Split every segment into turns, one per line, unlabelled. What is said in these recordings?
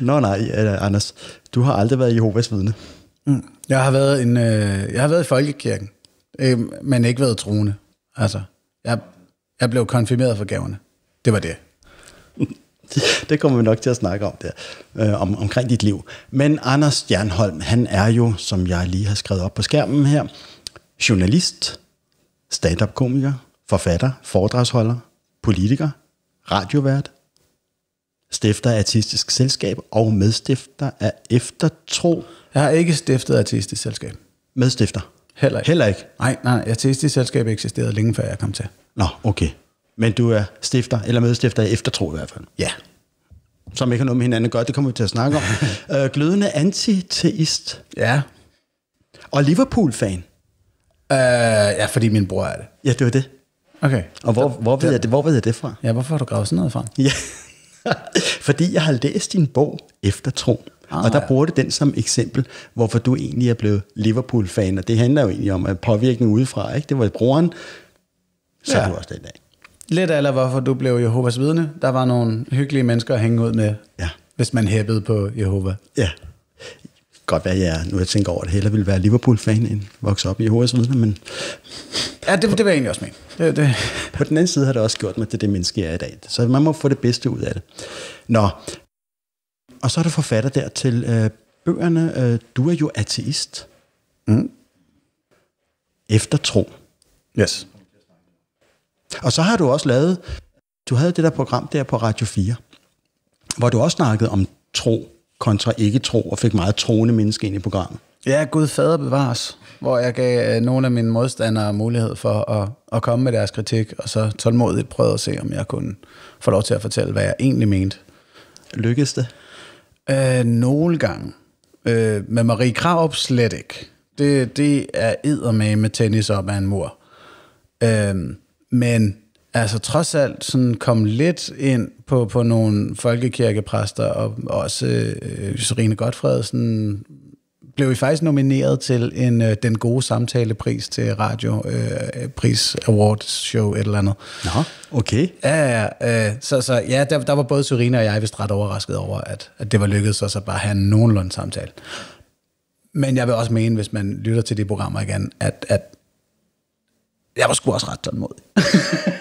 Nå nej, Anders, du har aldrig været Jehovas vidne.
Mm. Jeg har været en, øh, jeg har været i folkekirken, øh, men ikke været troende. Altså, jeg, jeg blev konfirmeret for gaverne. Det var det. det kommer vi nok til at snakke om der, øh, om, omkring
dit liv. Men Anders Stjernholm, han er jo, som jeg lige har skrevet op på skærmen her, journalist, stand-up-komiker, forfatter, foredragsholder, politiker, radiovært, stifter af artistisk selskab og medstifter
af eftertro. Jeg har ikke stiftet artistisk selskab. Medstifter? Heller ikke. Heller ikke? Nej, nej, artistisk selskab eksisterede længe før jeg kom til.
Nå, okay. Men du er stifter eller medstifter af eftertro i hvert fald? Ja. Som ikke har noget med hinanden gøre, det kommer vi til at snakke om. øh, glødende antiteist. Ja. Og Liverpool-fan. Øh, ja, fordi min bror er det. Ja, det var det. Okay. Og hvor, hvor, ved, jeg det, hvor ved jeg det fra?
Ja, hvorfor har du gravet sådan noget fra? Ja.
Fordi jeg har læst din bog tro. ah, og der bruger du den som eksempel, hvorfor du egentlig er blevet Liverpool-fan, og det handler jo egentlig om
påvirkning udefra, ikke? Det var broren, så ja. du også den dag. Lidt eller hvorfor du blev Jehovas vidne. Der var nogle hyggelige mennesker at hænge ud med, ja. hvis man hæppede på Jehova.
Ja, godt være, at jeg, nu jeg tænker over det, heller ville være Liverpool-fan end vokse op i HS vidner, men... Ja, det, det vil jeg egentlig også med. Det, det. På den anden side har det også gjort mig til det, det menneske, jeg er i dag. Så man må få det bedste ud af det. Nå, og så er du forfatter der til øh, bøgerne. Øh, du er jo ateist. Mm. Efter tro. Yes. Og så har du også lavet, du havde det der program der på Radio 4, hvor du også snakkede om tro kontra ikke tro, og fik meget troende mennesker ind i programmet.
Ja, Gud fader bevares, hvor jeg gav øh, nogle af mine modstandere mulighed for at, at komme med deres kritik, og så tålmodigt prøvede at se, om jeg kunne få lov til at fortælle, hvad jeg egentlig mente. Lykkedes det? Øh, nogle gange. Øh, med Marie Krav slet ikke. Det, det er med tennis op af en mur. Øh, men altså trods alt sådan kom lidt ind på, på nogle folkekirkepræster, og også øh, Serine Godfredsen blev vi faktisk nomineret til en øh, Den Gode Samtalepris til Radio øh, Pris Awards Show, et eller andet. Nå, okay. Ja, øh, så, så ja, der, der var både Serine og jeg vist ret overrasket over, at, at det var lykkedes os at bare have en nogenlunde samtale. Men jeg vil også mene, hvis man lytter til de programmer igen, at, at jeg var sgu også ret tålmodig.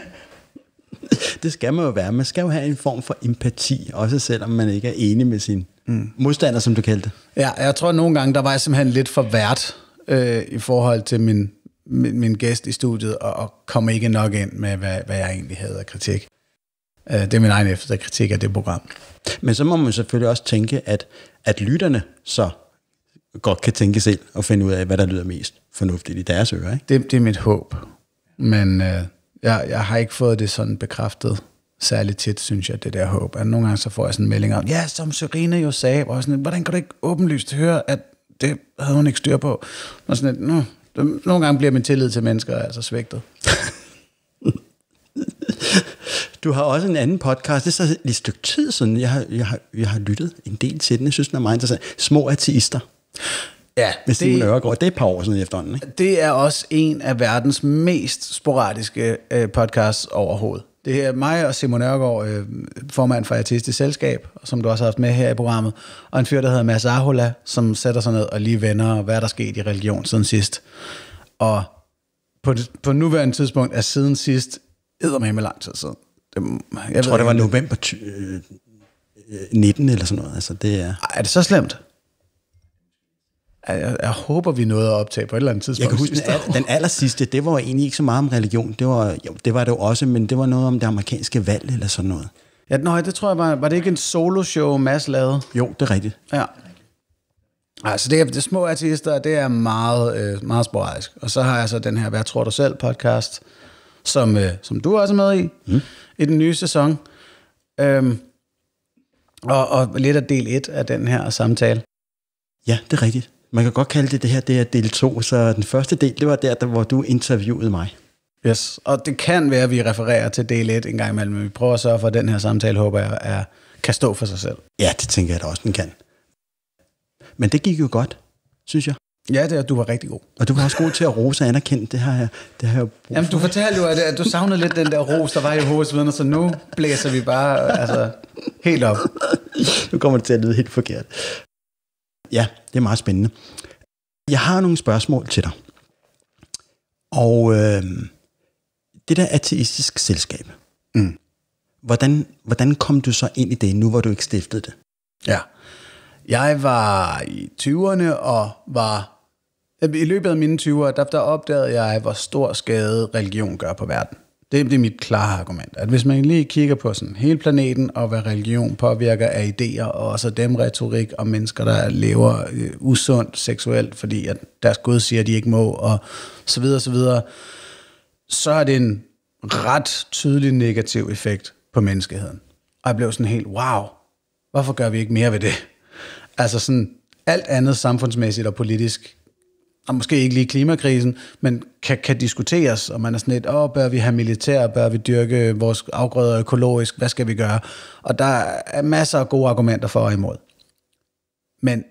det skal man jo være. Man skal jo have en form for empati, også selvom man ikke er enig med sin mm. modstander, som du kaldte
det. Ja, jeg tror, at nogle gange, der var jeg simpelthen lidt for vært øh, i forhold til min, min, min gæst i studiet, og, og kom ikke nok ind med, hvad, hvad jeg egentlig havde af kritik. Øh, det er min egen efterkritik af det program. Men så må man selvfølgelig også tænke, at,
at lytterne så godt kan tænke selv og finde ud af, hvad der lyder mest fornuftigt i deres
ører. Ikke? Det, det er mit håb. Men øh, jeg, jeg har ikke fået det sådan bekræftet særligt tit, synes jeg, det der håb. At nogle gange så får jeg sådan en melding om, ja, som Serena jo sagde, og sådan, hvordan kan du ikke åbenlyst høre, at det havde hun ikke styr på? Og sådan, at, nu, nogle gange bliver min tillid til mennesker altså svigtet.
du har også en anden podcast, det er så lidt stykke tid siden, jeg har, jeg, har, jeg har lyttet en del til den, jeg synes, den er meget interessant. Små ateister.
Ja, med Steven Øregård.
Det er et par år siden efterhånden. Ikke?
Det er også en af verdens mest sporadiske øh, podcasts overhovedet. Det er mig og Simon Ørgaard, øh, formand for Artistisk Selskab, som du også har haft med her i programmet, og en fyr, der hedder Mads Ahula, som sætter sig ned og lige vender, hvad der er sket i religion siden sidst. Og på, på nuværende tidspunkt er siden sidst eddermame lang tid siden. Det, jeg, jeg tror, det var november 19 øh, øh, eller sådan noget. Altså, det er... Ej, er det så slemt? jeg, jeg håber, vi nåede at optage på et eller andet tidspunkt. Jeg kan huske, den,
den aller sidste, det var egentlig ikke så meget om religion. Det var, jo, det var det jo også, men det var noget om det amerikanske
valg eller sådan noget. Ja, nej, det tror jeg var... Var det ikke en soloshow, Mads lavede? Jo, det er rigtigt. Ja. Altså, det er, det små artister, det er meget, øh, meget sporadisk. Og så har jeg så den her Hvad tror du selv podcast, som, øh, som du også er med i, mm. i den nye sæson. Øhm, og, og lidt af del 1 af den her
samtale. Ja, det er rigtigt. Man kan godt kalde det det her, det er del 2, så den første del, det var der,
der hvor du interviewede mig. Yes, og det kan være, at vi refererer til del 1 en gang imellem, men vi prøver at sørge for, at den her samtale, håber jeg, er, kan stå for sig selv.
Ja, det tænker jeg da også, den kan.
Men det gik jo godt, synes jeg. Ja, det er, du var rigtig god. Og du var også god til at rose og
anerkende, det har jeg, det har jeg brug
for. Jamen, du fortalte jo, at, at du savnede lidt den der ros, der var i hovedet, så nu blæser vi bare altså, helt op.
Nu kommer det til at lyde helt forkert. Ja, det er meget spændende. Jeg har nogle spørgsmål til dig. Og øh, det der ateistisk selskab, mm. hvordan, hvordan kom du så ind i det, nu hvor du ikke stiftede det?
Ja, jeg var i 20'erne og var... I løbet af mine 20'er, der, der opdagede jeg, hvor stor skade religion gør på verden. Det, det er mit klare argument, at hvis man lige kigger på sådan hele planeten og hvad religion påvirker af idéer og også dem retorik om mennesker, der lever øh, usundt seksuelt, fordi at deres Gud siger, at de ikke må, og så videre, så videre, så er det en ret tydelig negativ effekt på menneskeheden. Og jeg blev sådan helt, wow, hvorfor gør vi ikke mere ved det? Altså sådan, alt andet samfundsmæssigt og politisk og ah, måske ikke lige klimakrisen, men kan, kan diskuteres, og man er sådan lidt, åh, bør vi have militær, bør vi dyrke vores afgrøder økologisk, hvad skal vi gøre? Og der er masser af gode argumenter for og imod. Men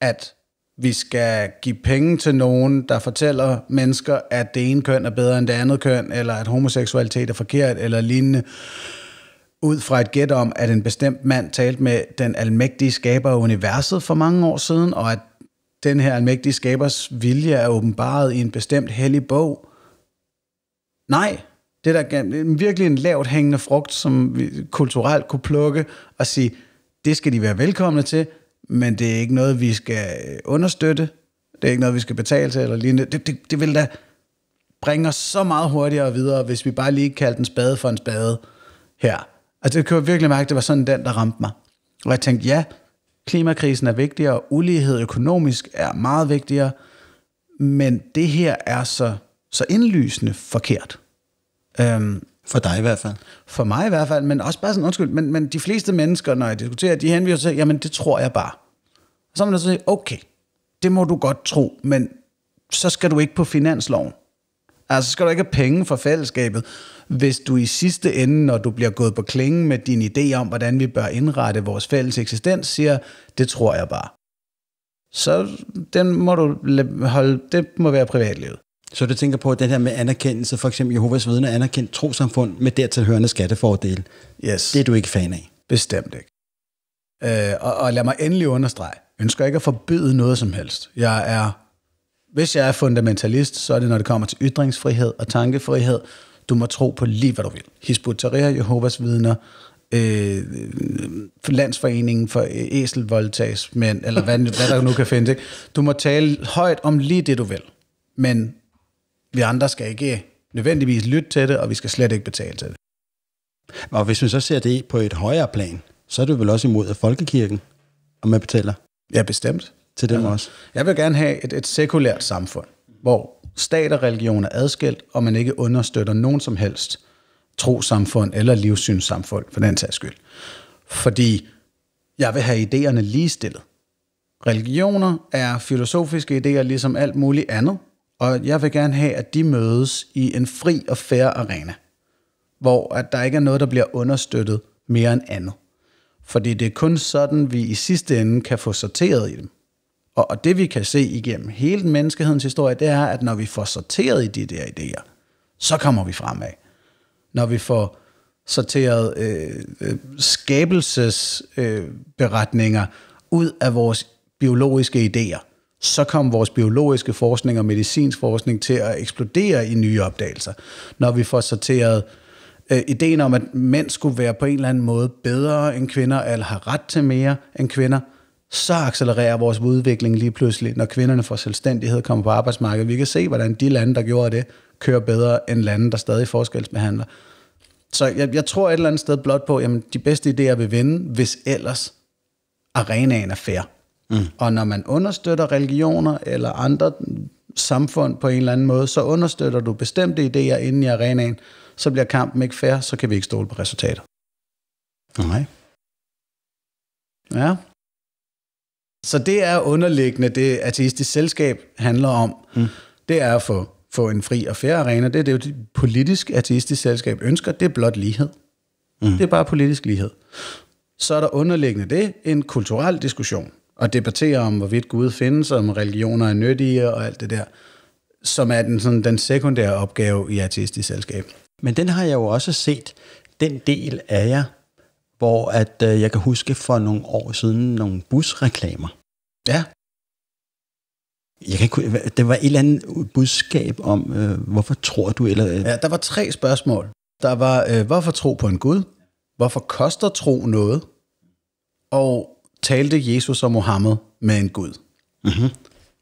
at vi skal give penge til nogen, der fortæller mennesker, at det ene køn er bedre end det andet køn, eller at homoseksualitet er forkert, eller lignende, ud fra et gæt om, at en bestemt mand talte med den almægtige skaber af universet for mange år siden, og at den her almægtige skabers vilje er åbenbaret i en bestemt hellig bog. Nej, det er der virkelig en lavt hængende frugt, som vi kulturelt kunne plukke og sige, det skal de være velkomne til, men det er ikke noget, vi skal øh, understøtte. Det er ikke noget, vi skal betale til eller lignende. Det, det, det vil da bringe os så meget hurtigere videre, hvis vi bare lige kaldte en spade for en spade her. Altså, det kunne virkelig mærke, at det var sådan den, der ramte mig. Og jeg tænkte, ja, Klimakrisen er vigtigere, ulighed økonomisk er meget vigtigere, men det her er så, så indlysende forkert. Øhm, for dig i hvert fald. For mig i hvert fald, men også bare sådan, undskyld, men, men de fleste mennesker, når jeg diskuterer, de henviser sig, jamen det tror jeg bare. Og så er man så sige, okay, det må du godt tro, men så skal du ikke på finansloven. Altså, så skal du ikke have penge fra fællesskabet hvis du i sidste ende, når du bliver gået på klingen med din idé om, hvordan vi bør indrette vores fælles eksistens, siger, det tror jeg bare. Så den må du holde, det må være privatlivet.
Så du tænker på at den her med anerkendelse, for eksempel Jehovas vidne anerkendt trosamfund med dertilhørende skattefordel. Yes. Det er du ikke fan af. Bestemt ikke.
Øh, og, og lad mig endelig understrege, ønsker ikke at forbyde noget som helst. Jeg er, hvis jeg er fundamentalist, så er det, når det kommer til ytringsfrihed og tankefrihed, du må tro på lige, hvad du vil. Hizbut Tahrir, Jehovas vidner, øh, landsforeningen for æselvoldtagsmænd, eller hvad, hvad der nu kan findes. Ikke? Du må tale højt om lige det, du vil. Men vi andre skal ikke nødvendigvis lytte til det, og vi skal slet ikke betale til det.
Og hvis man så ser det på et højere plan, så er du vel også imod, folkekirken, om man betaler?
Ja, bestemt. Til dem ja. Altså, også? Jeg vil gerne have et, et sekulært samfund hvor stat og religion er adskilt, og man ikke understøtter nogen som helst trosamfund eller livssynssamfund, for den sags skyld. Fordi jeg vil have idéerne ligestillet. Religioner er filosofiske idéer, ligesom alt muligt andet, og jeg vil gerne have, at de mødes i en fri og fair arena, hvor at der ikke er noget, der bliver understøttet mere end andet. Fordi det er kun sådan, vi i sidste ende kan få sorteret i dem. Og, og det vi kan se igennem hele menneskehedens historie, det er, at når vi får sorteret i de der idéer, så kommer vi fremad. Når vi får sorteret øh, øh, skabelsesberetninger øh, ud af vores biologiske idéer, så kom vores biologiske forskning og medicinsk forskning til at eksplodere i nye opdagelser. Når vi får sorteret øh, ideen om, at mænd skulle være på en eller anden måde bedre end kvinder, eller har ret til mere end kvinder – så accelererer vores udvikling lige pludselig, når kvinderne får selvstændighed og kommer på arbejdsmarkedet. Vi kan se, hvordan de lande, der gjorde det, kører bedre end lande, der stadig forskelsbehandler. Så jeg, jeg tror et eller andet sted blot på, at de bedste idéer vil vinde, hvis ellers arenaen er fair. Mm. Og når man understøtter religioner eller andre samfund på en eller anden måde, så understøtter du bestemte idéer inden i arenaen, så bliver kampen ikke fair, så kan vi ikke stole på resultater. Nej. Okay. Ja. Så det er underliggende, det artistiske selskab handler om. Mm. Det er at få, få en fri og færre arena. Det er det, jo det politisk artistiske selskab ønsker. Det er blot lighed. Mm. Det er bare politisk lighed. Så er der underliggende det en kulturel diskussion og debattere om, hvorvidt Gud findes, om religioner er nyttige og alt det der, som er den, sådan, den sekundære opgave i ateistisk selskab. Men den har jeg jo også set, den del
af jer, hvor at øh, jeg kan huske for nogle år siden nogle busreklamer. Ja. Jeg kan ikke, det var et eller andet budskab
om, øh, hvorfor tror du? Eller, øh. Ja, der var tre spørgsmål. Der var, øh, hvorfor tro på en Gud? Hvorfor koster tro noget? Og talte Jesus og Mohammed med en Gud? Mm-hmm.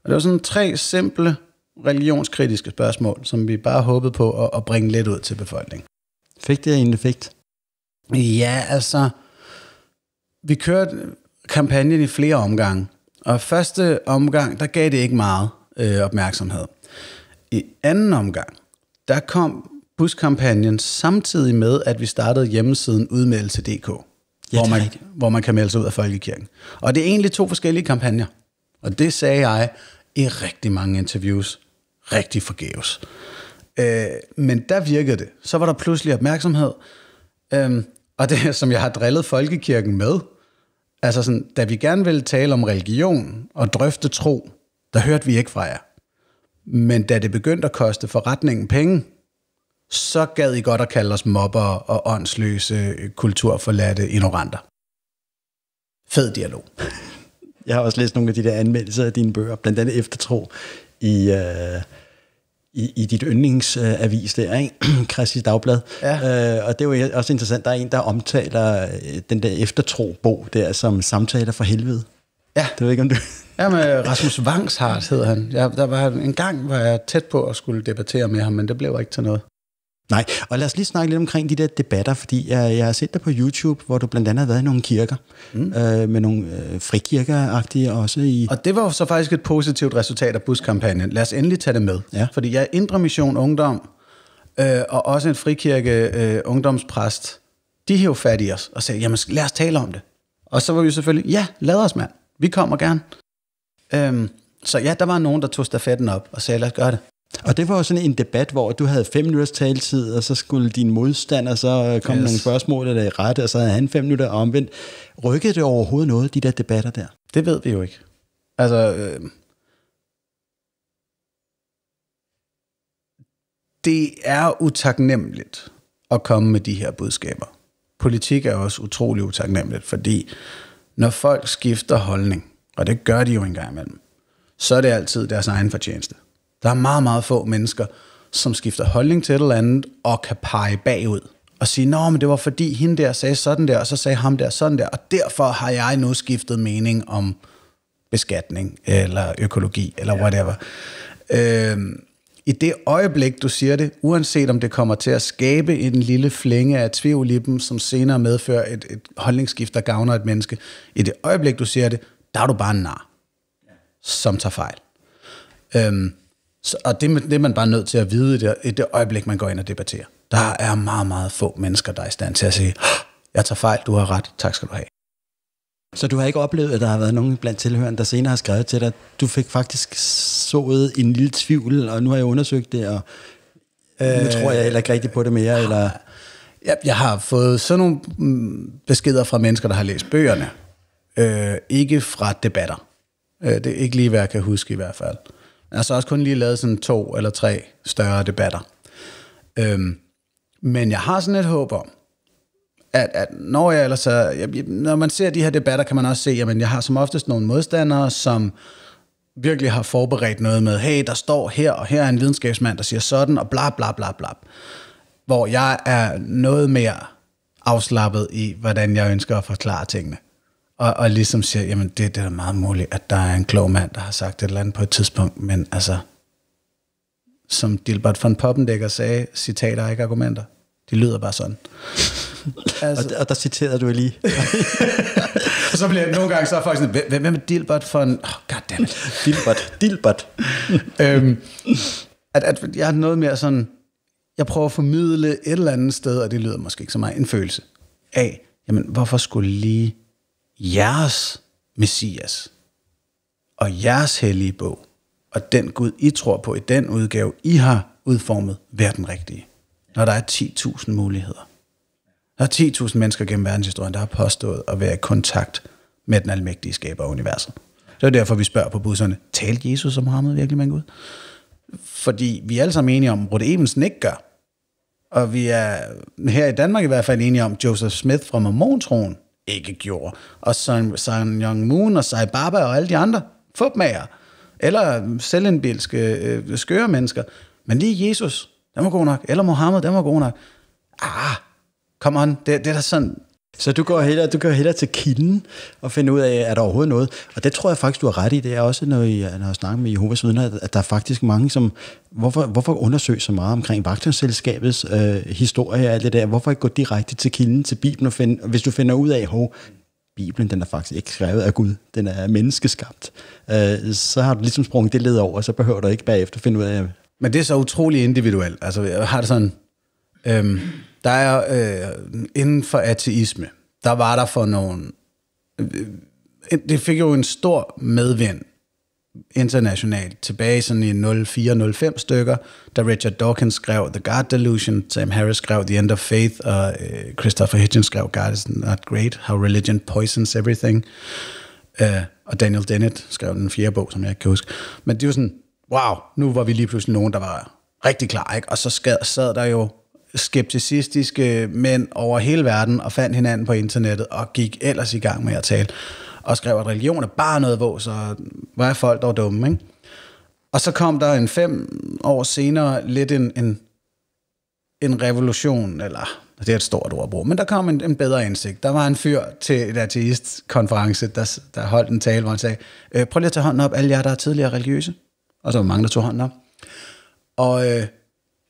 Og det var sådan tre simple religionskritiske spørgsmål, som vi bare håbede på at, at bringe lidt ud til befolkningen. Fik det en effekt? Ja, altså, vi kørte kampagnen i flere omgange, og første omgang, der gav det ikke meget øh, opmærksomhed. I anden omgang, der kom buskampagnen samtidig med, at vi startede hjemmesiden udmeldelse.dk, ja, hvor, man, hvor man kan melde sig ud af Folkekirken. Og det er egentlig to forskellige kampagner. Og det sagde jeg i rigtig mange interviews, rigtig forgæves. Øh, men der virkede det. Så var der pludselig opmærksomhed. Øh, og det, som jeg har drillet folkekirken med. Altså sådan, da vi gerne ville tale om religion og drøfte tro, der hørte vi ikke fra jer. Men da det begyndte at koste forretningen penge, så gad I godt at kalde os mobbere og åndsløse, kulturforladte ignoranter. Fed dialog. Jeg har
også læst nogle af de der anmeldelser af dine bøger, blandt andet Eftertro i, øh, i, i dit yndlingsavis der, ikke? Christi Dagblad. Ja. Øh, og det er jo også interessant, der er en, der omtaler øh, den der eftertro-bog der, som samtaler for helvede. Ja. Det ved
ikke, om du... ja, men Rasmus Vangshardt hed han. Jeg, der var en gang, var jeg tæt på at skulle debattere med ham, men det blev ikke til noget. Nej, og lad os lige snakke lidt omkring de der debatter, fordi jeg, jeg
har set dig på YouTube, hvor du blandt andet har været i nogle kirker, mm. øh, med nogle øh, frikirkeragtige
også i... Og det var så faktisk et positivt resultat af buskampagnen. Lad os endelig tage det med, ja. fordi jeg er Indre Mission Ungdom, øh, og også en frikirke øh, ungdomspræst, de hævde fat i os og sagde, jamen lad os tale om det. Og så var vi selvfølgelig, ja, lad os mand, vi kommer gerne. Øhm, så ja, der var nogen, der tog stafetten op og sagde, lad os gøre det. Og det var også
sådan en debat, hvor du havde fem minutters taletid, og så skulle din modstander så komme yes. nogle spørgsmål eller i ret, og så havde han fem minutter omvendt. Rykkede det overhovedet noget, de der debatter der? Det ved vi jo ikke.
Altså, øh, det er utaknemmeligt at komme med de her budskaber. Politik er også utrolig utaknemmeligt, fordi når folk skifter holdning, og det gør de jo engang imellem, så er det altid deres egen fortjeneste. Der er meget, meget få mennesker, som skifter holdning til et eller andet, og kan pege bagud og sige, nå, men det var fordi hende der sagde sådan der, og så sagde ham der sådan der, og derfor har jeg nu skiftet mening om beskatning, eller økologi, eller ja. whatever. Øhm, I det øjeblik, du siger det, uanset om det kommer til at skabe en lille flænge af tvivl i dem, som senere medfører et, et holdningsskift, der gavner et menneske, i det øjeblik, du siger det, der er du bare en nar, ja. som tager fejl. Øhm, så, og det, det er man bare nødt til at vide i det, i det øjeblik, man går ind og debatterer. Der er meget, meget få mennesker, der er i stand til at sige, jeg tager fejl, du har ret, tak skal du have. Så du har ikke oplevet, at der har været nogen blandt tilhørende,
der senere har skrevet til dig, at du fik faktisk sået en lille tvivl, og nu har jeg undersøgt det, og øh, tror jeg
heller ikke rigtigt på det mere, øh, eller... Jeg, jeg har fået sådan nogle mm, beskeder fra mennesker, der har læst bøgerne. Øh, ikke fra debatter. Øh, det er ikke lige, hvad jeg kan huske i hvert fald. Jeg har så også kun lige lavet sådan to eller tre større debatter. Øhm, men jeg har sådan et håb om, at, at når, jeg ellers er, jeg, når man ser de her debatter, kan man også se, at jeg har som oftest nogle modstandere, som virkelig har forberedt noget med, hey, der står her, og her er en videnskabsmand, der siger sådan, og bla bla bla bla. Hvor jeg er noget mere afslappet i, hvordan jeg ønsker at forklare tingene. Og, og ligesom siger, jamen det, det er da meget muligt, at der er en klog mand, der har sagt et eller andet på et tidspunkt, men altså, som Dilbert von Poppendækker sagde, citater er ikke argumenter. De lyder bare sådan. altså, og, og der citerede du lige. og så bliver nogle gange så er folk sådan, hvem, hvem er Dilbert for God damn it. Dilbert, Dilbert. øhm, at, at jeg har noget mere sådan... Jeg prøver at formidle et eller andet sted, og det lyder måske ikke så meget, en følelse af, jamen hvorfor skulle lige jeres messias og jeres hellige bog, og den Gud, I tror på i den udgave, I har udformet, være den rigtige. Når der er 10.000 muligheder. Der er 10.000 mennesker gennem verdenshistorien, der har påstået at være i kontakt med den almægtige skaber af universet. Det er derfor, vi spørger på busserne, talte Jesus og Mohammed virkelig med Gud? Fordi vi er alle sammen enige om, at Ebensen ikke gør. Og vi er her i Danmark i hvert fald enige om, Joseph Smith fra Mormontroen ikke gjorde. Og Sun, Sun Young Moon og Sai Baba og alle de andre jer. eller selvindbilske øh, skøre mennesker. Men lige Jesus, den var god nok. Eller Mohammed, den var god nok. Ah, come on. Det, det er da
sådan, så du går hellere, du går hellere til kilden og finder ud af, er der overhovedet noget? Og det tror jeg faktisk, du har ret i. Det er også, når jeg har snakket med Jehovas vidner, at der er faktisk mange, som... Hvorfor, hvorfor undersøge så meget omkring vagtselskabets øh, historie og alt det der? Hvorfor ikke gå direkte til kilden, til Bibelen, og find, hvis du finder ud af, hov, Bibelen, den er faktisk ikke skrevet af Gud, den er menneskeskabt.
Øh, så har du ligesom sprunget det led over, så behøver du ikke bagefter finde ud af... Men det er så utrolig individuelt. Altså, jeg har det sådan... Øhm der er, øh, inden for ateisme, der var der for nogle... Øh, det fik jo en stor medvind internationalt tilbage sådan i 04-05 stykker, da Richard Dawkins skrev The God Delusion, Sam Harris skrev The End of Faith, og øh, Christopher Hitchens skrev God is not great, How Religion Poisons Everything, øh, og Daniel Dennett skrev den fjerde bog, som jeg ikke kan huske. Men det var sådan, wow, nu var vi lige pludselig nogen, der var rigtig klar, ikke? og så sad der jo skepticistiske mænd over hele verden og fandt hinanden på internettet og gik ellers i gang med at tale og skrev, at religion er bare noget vås, og hvor er folk dog dumme, ikke? Og så kom der en fem år senere lidt en, en, en revolution, eller det er et stort ord at bruge, men der kom en, en bedre indsigt. Der var en fyr til et ateistkonference, der, der holdt en tale, hvor han sagde, øh, prøv lige at tage hånden op, alle jer, der er tidligere religiøse. Og så var mange, der tog hånden op. Og øh,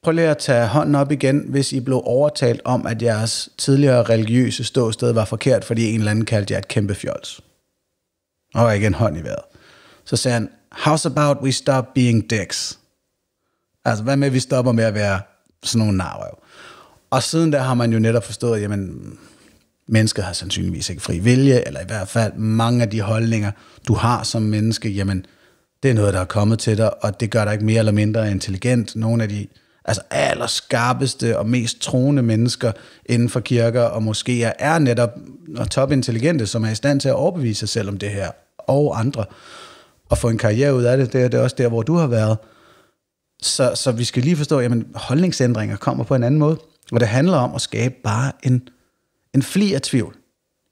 prøv lige at tage hånden op igen, hvis I blev overtalt om, at jeres tidligere religiøse ståsted var forkert, fordi en eller anden kaldte jer et kæmpe fjols. Og igen hånd i vejret. Så sagde han, how's about we stop being dicks? Altså, hvad med, at vi stopper med at være sådan nogle narrøv? Og siden der har man jo netop forstået, at jamen, mennesker har sandsynligvis ikke fri vilje, eller i hvert fald mange af de holdninger, du har som menneske, jamen, det er noget, der er kommet til dig, og det gør dig ikke mere eller mindre intelligent. Nogle af de altså allerskarpeste og mest troende mennesker inden for kirker og måske er netop topintelligente, som er i stand til at overbevise sig selv om det her og andre, og få en karriere ud af det. Det er, det er også der, hvor du har været. Så, så vi skal lige forstå, at holdningsændringer kommer på en anden måde, og det handler om at skabe bare en, en fli af tvivl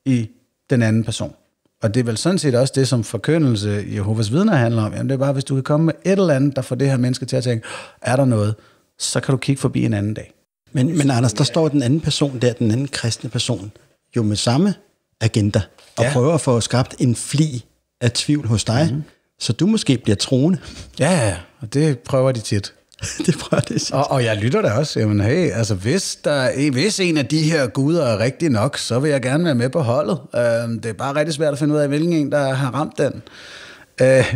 i den anden person. Og det er vel sådan set også det, som forkyndelse i Jehovas vidner handler om. Jamen, det er bare, hvis du kan komme med et eller andet, der får det her menneske til at tænke, er der noget? så kan du kigge forbi en anden dag. Men, men Anders, der står den anden person der, den anden kristne person,
jo med samme agenda, og ja. prøver at få skabt en fli af tvivl hos
dig, mm-hmm. så du måske bliver troende. Ja, og det prøver de tit. det prøver de tit. Og, og jeg lytter da også, jamen hey, altså hvis, der, hvis en af de her guder er rigtig nok, så vil jeg gerne være med på holdet. Uh, det er bare rigtig svært at finde ud af, hvilken en, der har ramt den. Øh,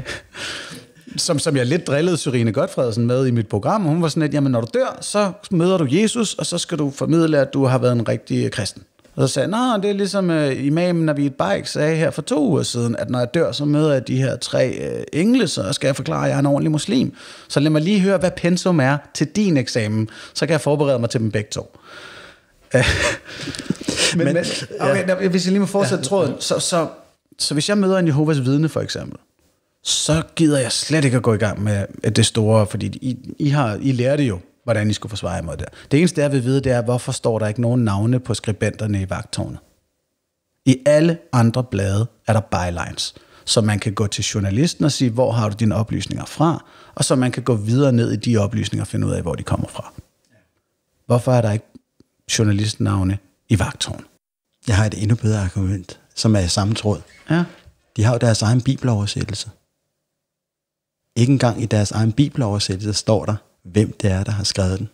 som, som jeg lidt drillede Syrine Godfredsen med i mit program. Hun var sådan lidt, jamen når du dør, så møder du Jesus, og så skal du formidle, at du har været en rigtig øh, kristen. Og så sagde jeg, det er ligesom uh, imamen Navid bike sagde her for to uger siden, at når jeg dør, så møder jeg de her tre uh, engle, så skal jeg forklare, at jeg er en ordentlig muslim. Så lad mig lige høre, hvad pensum er til din eksamen, så kan jeg forberede mig til dem begge to. men, men, men okay, ja. hvis jeg lige må fortsætte ja. tråden, så, så, så hvis jeg møder en Jehovas vidne for eksempel, så gider jeg slet ikke at gå i gang med det store, fordi I, I, har, I lærte jo, hvordan I skulle forsvare mod det. Det eneste, jeg vil vide, det er, hvorfor står der ikke nogen navne på skribenterne i vagtårnet? I alle andre blade er der bylines, så man kan gå til journalisten og sige, hvor har du dine oplysninger fra, og så man kan gå videre ned i de oplysninger og finde ud af, hvor de kommer fra. Hvorfor er der ikke journalistnavne i vagtårnet?
Jeg har et endnu bedre argument, som er i samme tråd. Ja. De har jo deres egen bibeloversættelse. Ikke engang i deres egen bibeloversættelse står der, hvem det er, der har skrevet den.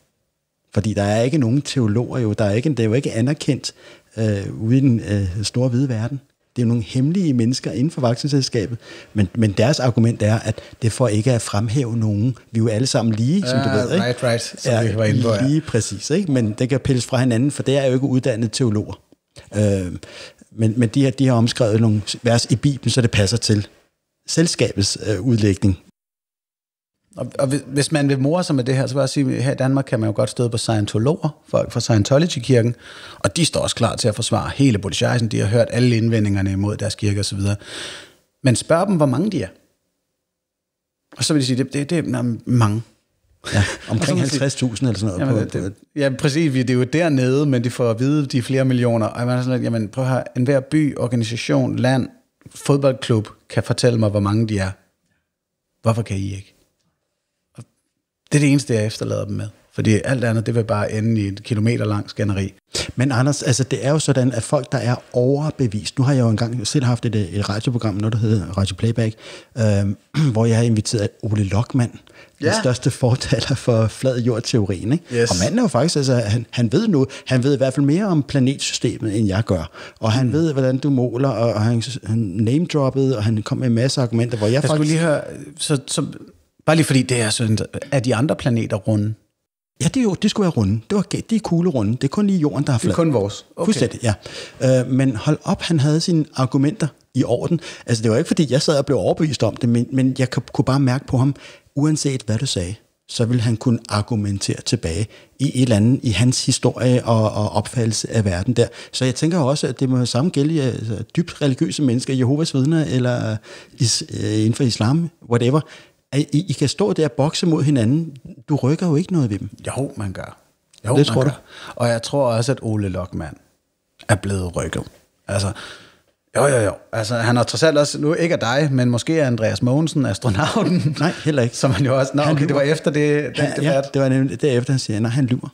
Fordi der er ikke nogen teologer jo, der er ikke, det er jo ikke anerkendt øh, ude i den øh, store hvide verden. Det er jo nogle hemmelige mennesker inden for vaccinselskabet, men, men deres argument er, at det får ikke at fremhæve nogen. Vi er jo alle sammen lige, som du ah, ved. ikke?
Right, right. Så er, var inde på, ja. Lige
præcis, ikke? men det kan pilles fra hinanden, for det er jo ikke uddannede teologer. Øh, men men de, her, de har omskrevet nogle vers i Bibelen, så det passer til
selskabets øh, udlægning og, og hvis man vil more sig med det her, så vil jeg sige, at her i Danmark kan man jo godt støde på Scientologer, folk fra Scientology-kirken, og de står også klar til at forsvare hele Bodichaisen. De har hørt alle indvendingerne imod deres kirke osv. Men spørg dem, hvor mange de er. Og så vil de sige, det, det, det er mange. Ja, omkring 50.000 eller sådan noget. Jamen, på, det, ja, præcis. Det er jo dernede, men de får at vide, de er flere millioner. Og man er sådan lidt, jamen prøv at høre, enhver by, organisation, land, fodboldklub kan fortælle mig, hvor mange de er. Hvorfor kan I ikke? Det er det eneste, jeg efterlader dem med. Fordi alt andet, det vil bare ende i et kilometer lang skænderi. Men Anders, altså det er jo sådan,
at folk, der er overbevist... Nu har jeg jo engang selv haft et, et radioprogram, noget der hedder Radio Playback, øh, hvor jeg har inviteret Ole Lokman, ja. den største fortaler for flad jord-teorien. Ikke? Yes. Og manden er jo faktisk, altså, han, han ved nu, han ved i hvert fald mere om planetsystemet, end jeg gør. Og han mm. ved, hvordan du måler, og, og han, han name-droppede, og han kom med en masse argumenter,
hvor jeg, jeg faktisk... Skulle lige høre, så, så Bare lige fordi det er sådan, er de andre planeter runde? Ja, det, jo, det skulle være runde. Det, var, det er runde. Det er kun lige jorden, der har flad. Det er kun vores. Okay. Fuldstændig,
ja. Øh, men hold op, han havde sine argumenter i orden. Altså, det var ikke, fordi jeg sad og blev overbevist om det, men, men jeg kunne bare mærke på ham, uanset hvad du sagde, så vil han kunne argumentere tilbage i et eller andet, i hans historie og, og opfattelse af verden der. Så jeg tænker også, at det må samme gælde altså, dybt religiøse mennesker, Jehovas vidner eller øh, is, øh, inden for islam, whatever at I, I kan stå der og bokse mod hinanden. Du rykker jo ikke noget ved
dem. Jo, man gør. Jo, det man tror gør. du. Og jeg tror også, at Ole Lokman er blevet rykket. Altså, jo, jo, jo. Altså, han har trods alt også, nu ikke af dig, men måske Andreas Mogensen, astronauten. Nej, heller ikke. Som han jo også, nå, okay, det var efter det, den han, Ja, det var nemlig derefter, han siger, nej, han lyver.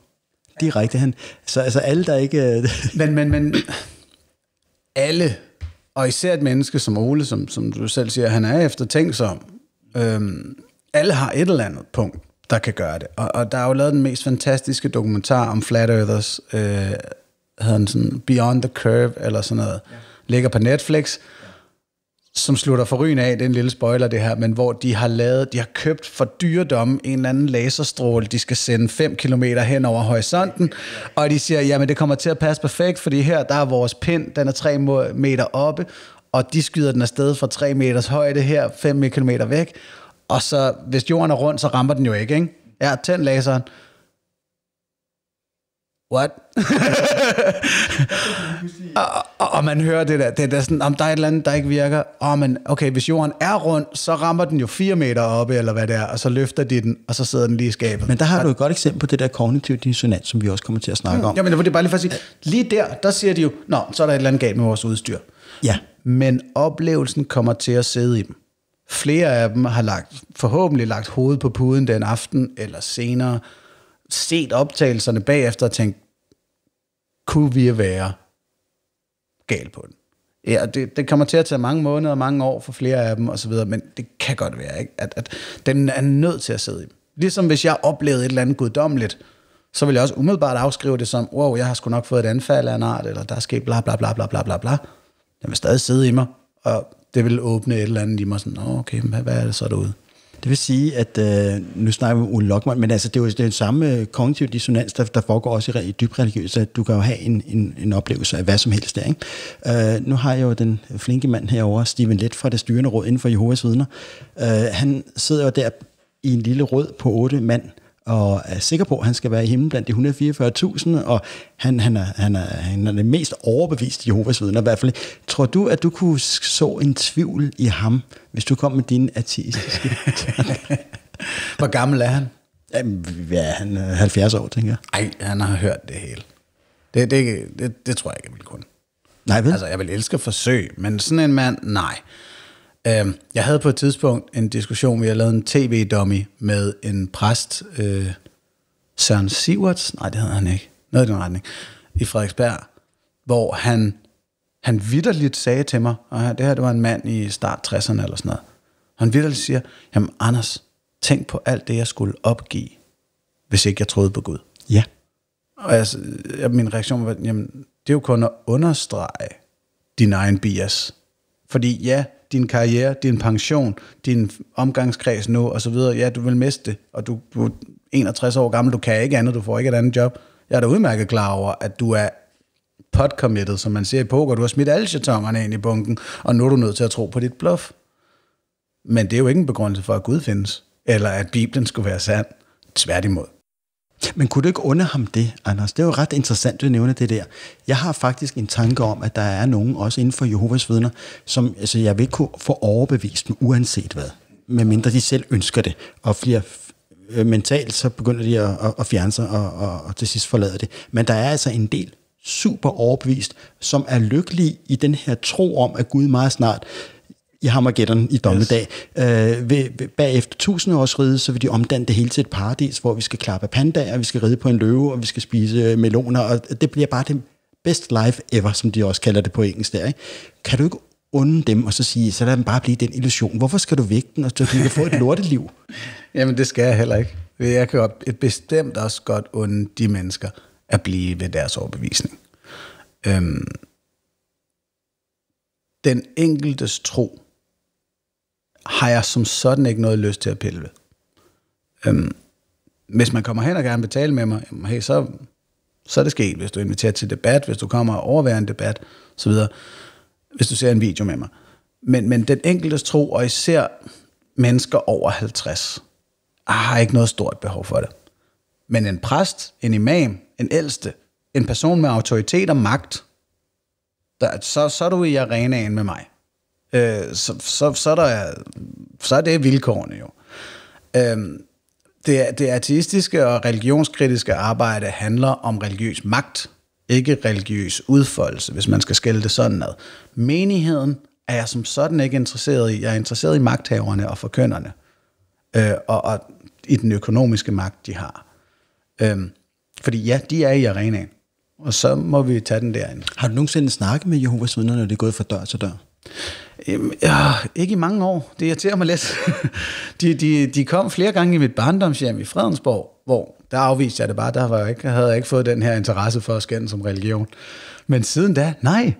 Direkte. Han, så altså alle, der ikke... Øh, men, men, men, alle, og især et menneske som Ole, som, som du selv siger, han er efter som, Øhm, alle har et eller andet punkt, der kan gøre det. Og, og der er jo lavet den mest fantastiske dokumentar om Flat Earthers, øh, hedder den sådan Beyond the Curve, eller sådan noget, ja. ligger på Netflix, ja. som slutter for ryn af, det er en lille spoiler det her, men hvor de har lavet, de har købt for dyredom en eller anden laserstråle, de skal sende 5 km hen over horisonten, og de siger, jamen det kommer til at passe perfekt, fordi her, der er vores pind, den er 3 meter oppe, og de skyder den afsted fra 3 meters højde her, 5 km væk, og så hvis jorden er rundt, så rammer den jo ikke, ikke? Ja, tænd laseren. What? og, og, man hører det der, det der sådan, om der er et eller andet, der ikke virker. Åh, man, men okay, hvis jorden er rund, så rammer den jo 4 meter oppe, eller hvad det er, og så løfter de den, og så sidder den lige i skabet. Men der har du et godt eksempel på det der kognitive dissonans, som vi også kommer til at snakke mm. om. Jamen, det er bare lige for at sige, lige der, der siger de jo, nå, så er der et eller andet galt med vores udstyr. Ja men oplevelsen kommer til at sidde i dem. Flere af dem har lagt, forhåbentlig lagt hovedet på puden den aften eller senere, set optagelserne bagefter og tænkt, kunne vi være gal på den? Ja, det, det kommer til at tage mange måneder og mange år for flere af dem osv., men det kan godt være, ikke? At, at den er nødt til at sidde i dem. Ligesom hvis jeg oplevede et eller andet guddommeligt, så vil jeg også umiddelbart afskrive det som, wow, jeg har sgu nok fået et anfald af en art, eller der er sket bla bla bla bla bla bla bla den vil stadig sidde i mig, og det vil åbne et eller andet i mig, sådan, Nå,
okay, hvad, hvad er det så derude? Det vil sige, at øh, nu snakker vi om Ole Lokman, men altså, det er jo det er den samme øh, kognitiv dissonans, der, der foregår også i, i religiøs, at du kan jo have en, en, en oplevelse af hvad som helst der. Ikke? Øh, nu har jeg jo den flinke mand herovre, Steven Let fra det styrende råd inden for Jehovas vidner. Øh, han sidder jo der i en lille rød på otte mand, øh, og er sikker på, at han skal være i himlen blandt de 144.000, og han, han, er, han, er, han er det mest overbevist Jehovas vidner i hvert fald. Tror du, at du kunne så en tvivl i ham, hvis du kom med
din ateistiske... Hvor gammel er han? Jamen, ja, han er 70 år, tænker jeg. Nej, han har hørt det hele. Det, det, det, det tror jeg ikke, jeg ville kunne. Nej, vel? Altså, jeg vil elske at forsøge, men sådan en mand, nej. Øh, jeg havde på et tidspunkt en diskussion, vi har lavet en tv-dummy med en præst, øh, Søren Siverts, nej det hedder han ikke, noget i den retning, i Frederiksberg, hvor han, han vidderligt sagde til mig, og det her det var en mand i start 60'erne eller sådan noget, han vidderligt siger, jamen Anders, tænk på alt det, jeg skulle opgive, hvis ikke jeg troede på Gud. Ja. Og altså, min reaktion var, jamen, det er jo kun at understrege din egen bias. Fordi ja, din karriere, din pension, din omgangskreds nu, og så videre. Ja, du vil miste det, og du, du er 61 år gammel, du kan ikke andet, du får ikke et andet job. Jeg er da udmærket klar over, at du er pot som man siger i poker. Du har smidt alle jetonerne ind i bunken, og nu er du nødt til at tro på dit bluff. Men det er jo ikke en begrundelse for, at Gud findes, eller at Bibelen skulle være sand. Tværtimod.
Men kunne du ikke under ham det, Anders? Det er jo ret interessant, du nævner det der. Jeg har faktisk en tanke om, at der er nogen, også inden for Jehovas vidner, som altså, jeg vil ikke kunne få overbevist dem, uanset hvad. Medmindre de selv ønsker det, og flere øh, mentalt, så begynder de at, at, at fjerne sig og, og, og til sidst forlade det. Men der er altså en del super overbevist, som er lykkelige i den her tro om, at Gud meget snart i Hammergetteren i dommedag. Yes. Øh, bagefter ved, års ride, så vil de omdanne det hele til et paradis, hvor vi skal klappe pandaer, vi skal ride på en løve, og vi skal spise meloner, og det bliver bare det best life ever, som de også kalder det på engelsk der. Ikke? Kan du ikke unde dem, og så sige, så lad dem bare blive den illusion. Hvorfor skal du
vække den, og så du kan få et lorteliv? Jamen, det skal jeg heller ikke. Jeg kan et bestemt også godt unde de mennesker at blive ved deres overbevisning. Øhm, den enkeltes tro har jeg som sådan ikke noget lyst til at pille ved. Øhm, hvis man kommer hen og gerne vil tale med mig, jamen, hey, så, så er det sket, hvis du inviterer til debat, hvis du kommer og overværer en debat, så videre. hvis du ser en video med mig. Men, men den enkeltes tro, og især mennesker over 50, har ikke noget stort behov for det. Men en præst, en imam, en ældste, en person med autoritet og magt, der, så, så er du i arenaen med mig øh, så, så, så, der, så er det vilkårene jo. Øh, det, det artistiske og religionskritiske arbejde handler om religiøs magt, ikke religiøs udfoldelse, hvis man skal skælde det sådan ad. Menigheden er jeg som sådan ikke interesseret i. Jeg er interesseret i magthaverne og forkønderne, øh, og, og i den økonomiske magt, de har. Øhm, fordi ja, de er i arenaen, og så må vi tage den derinde. Har du nogensinde snakket med Jehovas vidner, når det er gået fra dør til dør? Ja, ikke i mange år. Det irriterer mig lidt. de, de, de kom flere gange i mit barndomshjem i Fredensborg, hvor der afviste jeg det bare. Der var jeg ikke, havde jeg ikke fået den her interesse for at skænde som religion. Men siden da, nej.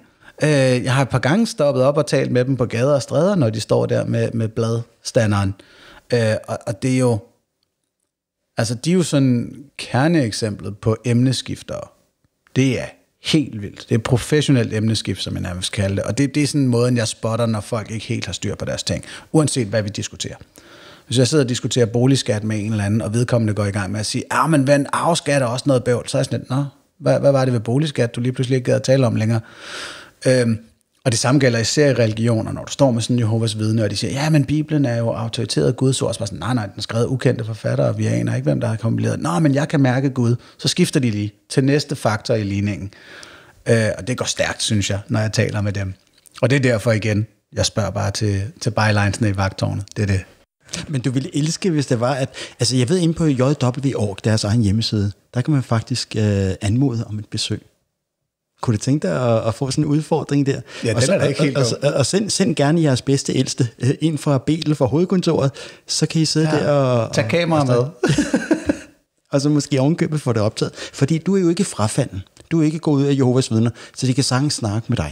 Øh, jeg har et par gange stoppet op og talt med dem på gader og stræder, når de står der med, med bladstanderen. Øh, og, og det er jo... Altså, de er jo sådan kerneeksemplet på emneskifter. Det er helt vildt. Det er et professionelt emneskift, som jeg nærmest kalder det. Og det, det er sådan en måde, jeg spotter, når folk ikke helt har styr på deres ting, uanset hvad vi diskuterer. Hvis jeg sidder og diskuterer boligskat med en eller anden, og vedkommende går i gang med at sige, ah, men vand, arveskat er også noget bøvl, så er jeg sådan lidt, nå, hvad, hvad var det ved boligskat, du lige pludselig ikke gad at tale om længere? Øhm, og det samme gælder især i religioner, når du står med sådan en Jehovas vidne, og de siger, ja, men Bibelen er jo autoriteret Guds ord. Så bare sådan, nej, nej, den er skrevet ukendte forfattere, og vi aner ikke, hvem der har kompileret. Nå, men jeg kan mærke Gud. Så skifter de lige til næste faktor i ligningen. Øh, og det går stærkt, synes jeg, når jeg taler med dem. Og det er derfor igen, jeg spørger bare til, til bylinesene i vagtårnet.
Det er det. Men du ville elske, hvis det var, at... Altså, jeg ved, inde på JW.org, deres egen hjemmeside, der kan man faktisk øh, anmode om et besøg. Kunne du tænke dig at, at få sådan en udfordring der? Ja, og er da ikke helt og, og, og send, send gerne jeres bedste ældste øh, ind fra Betel fra hovedkontoret, så kan I sidde ja, der og... Tag kamera med. og så måske ovenkøbet få det optaget. Fordi du er jo ikke frafanden. Du er ikke gået ud af Jehovas vidner, så de kan sagtens snakke med dig.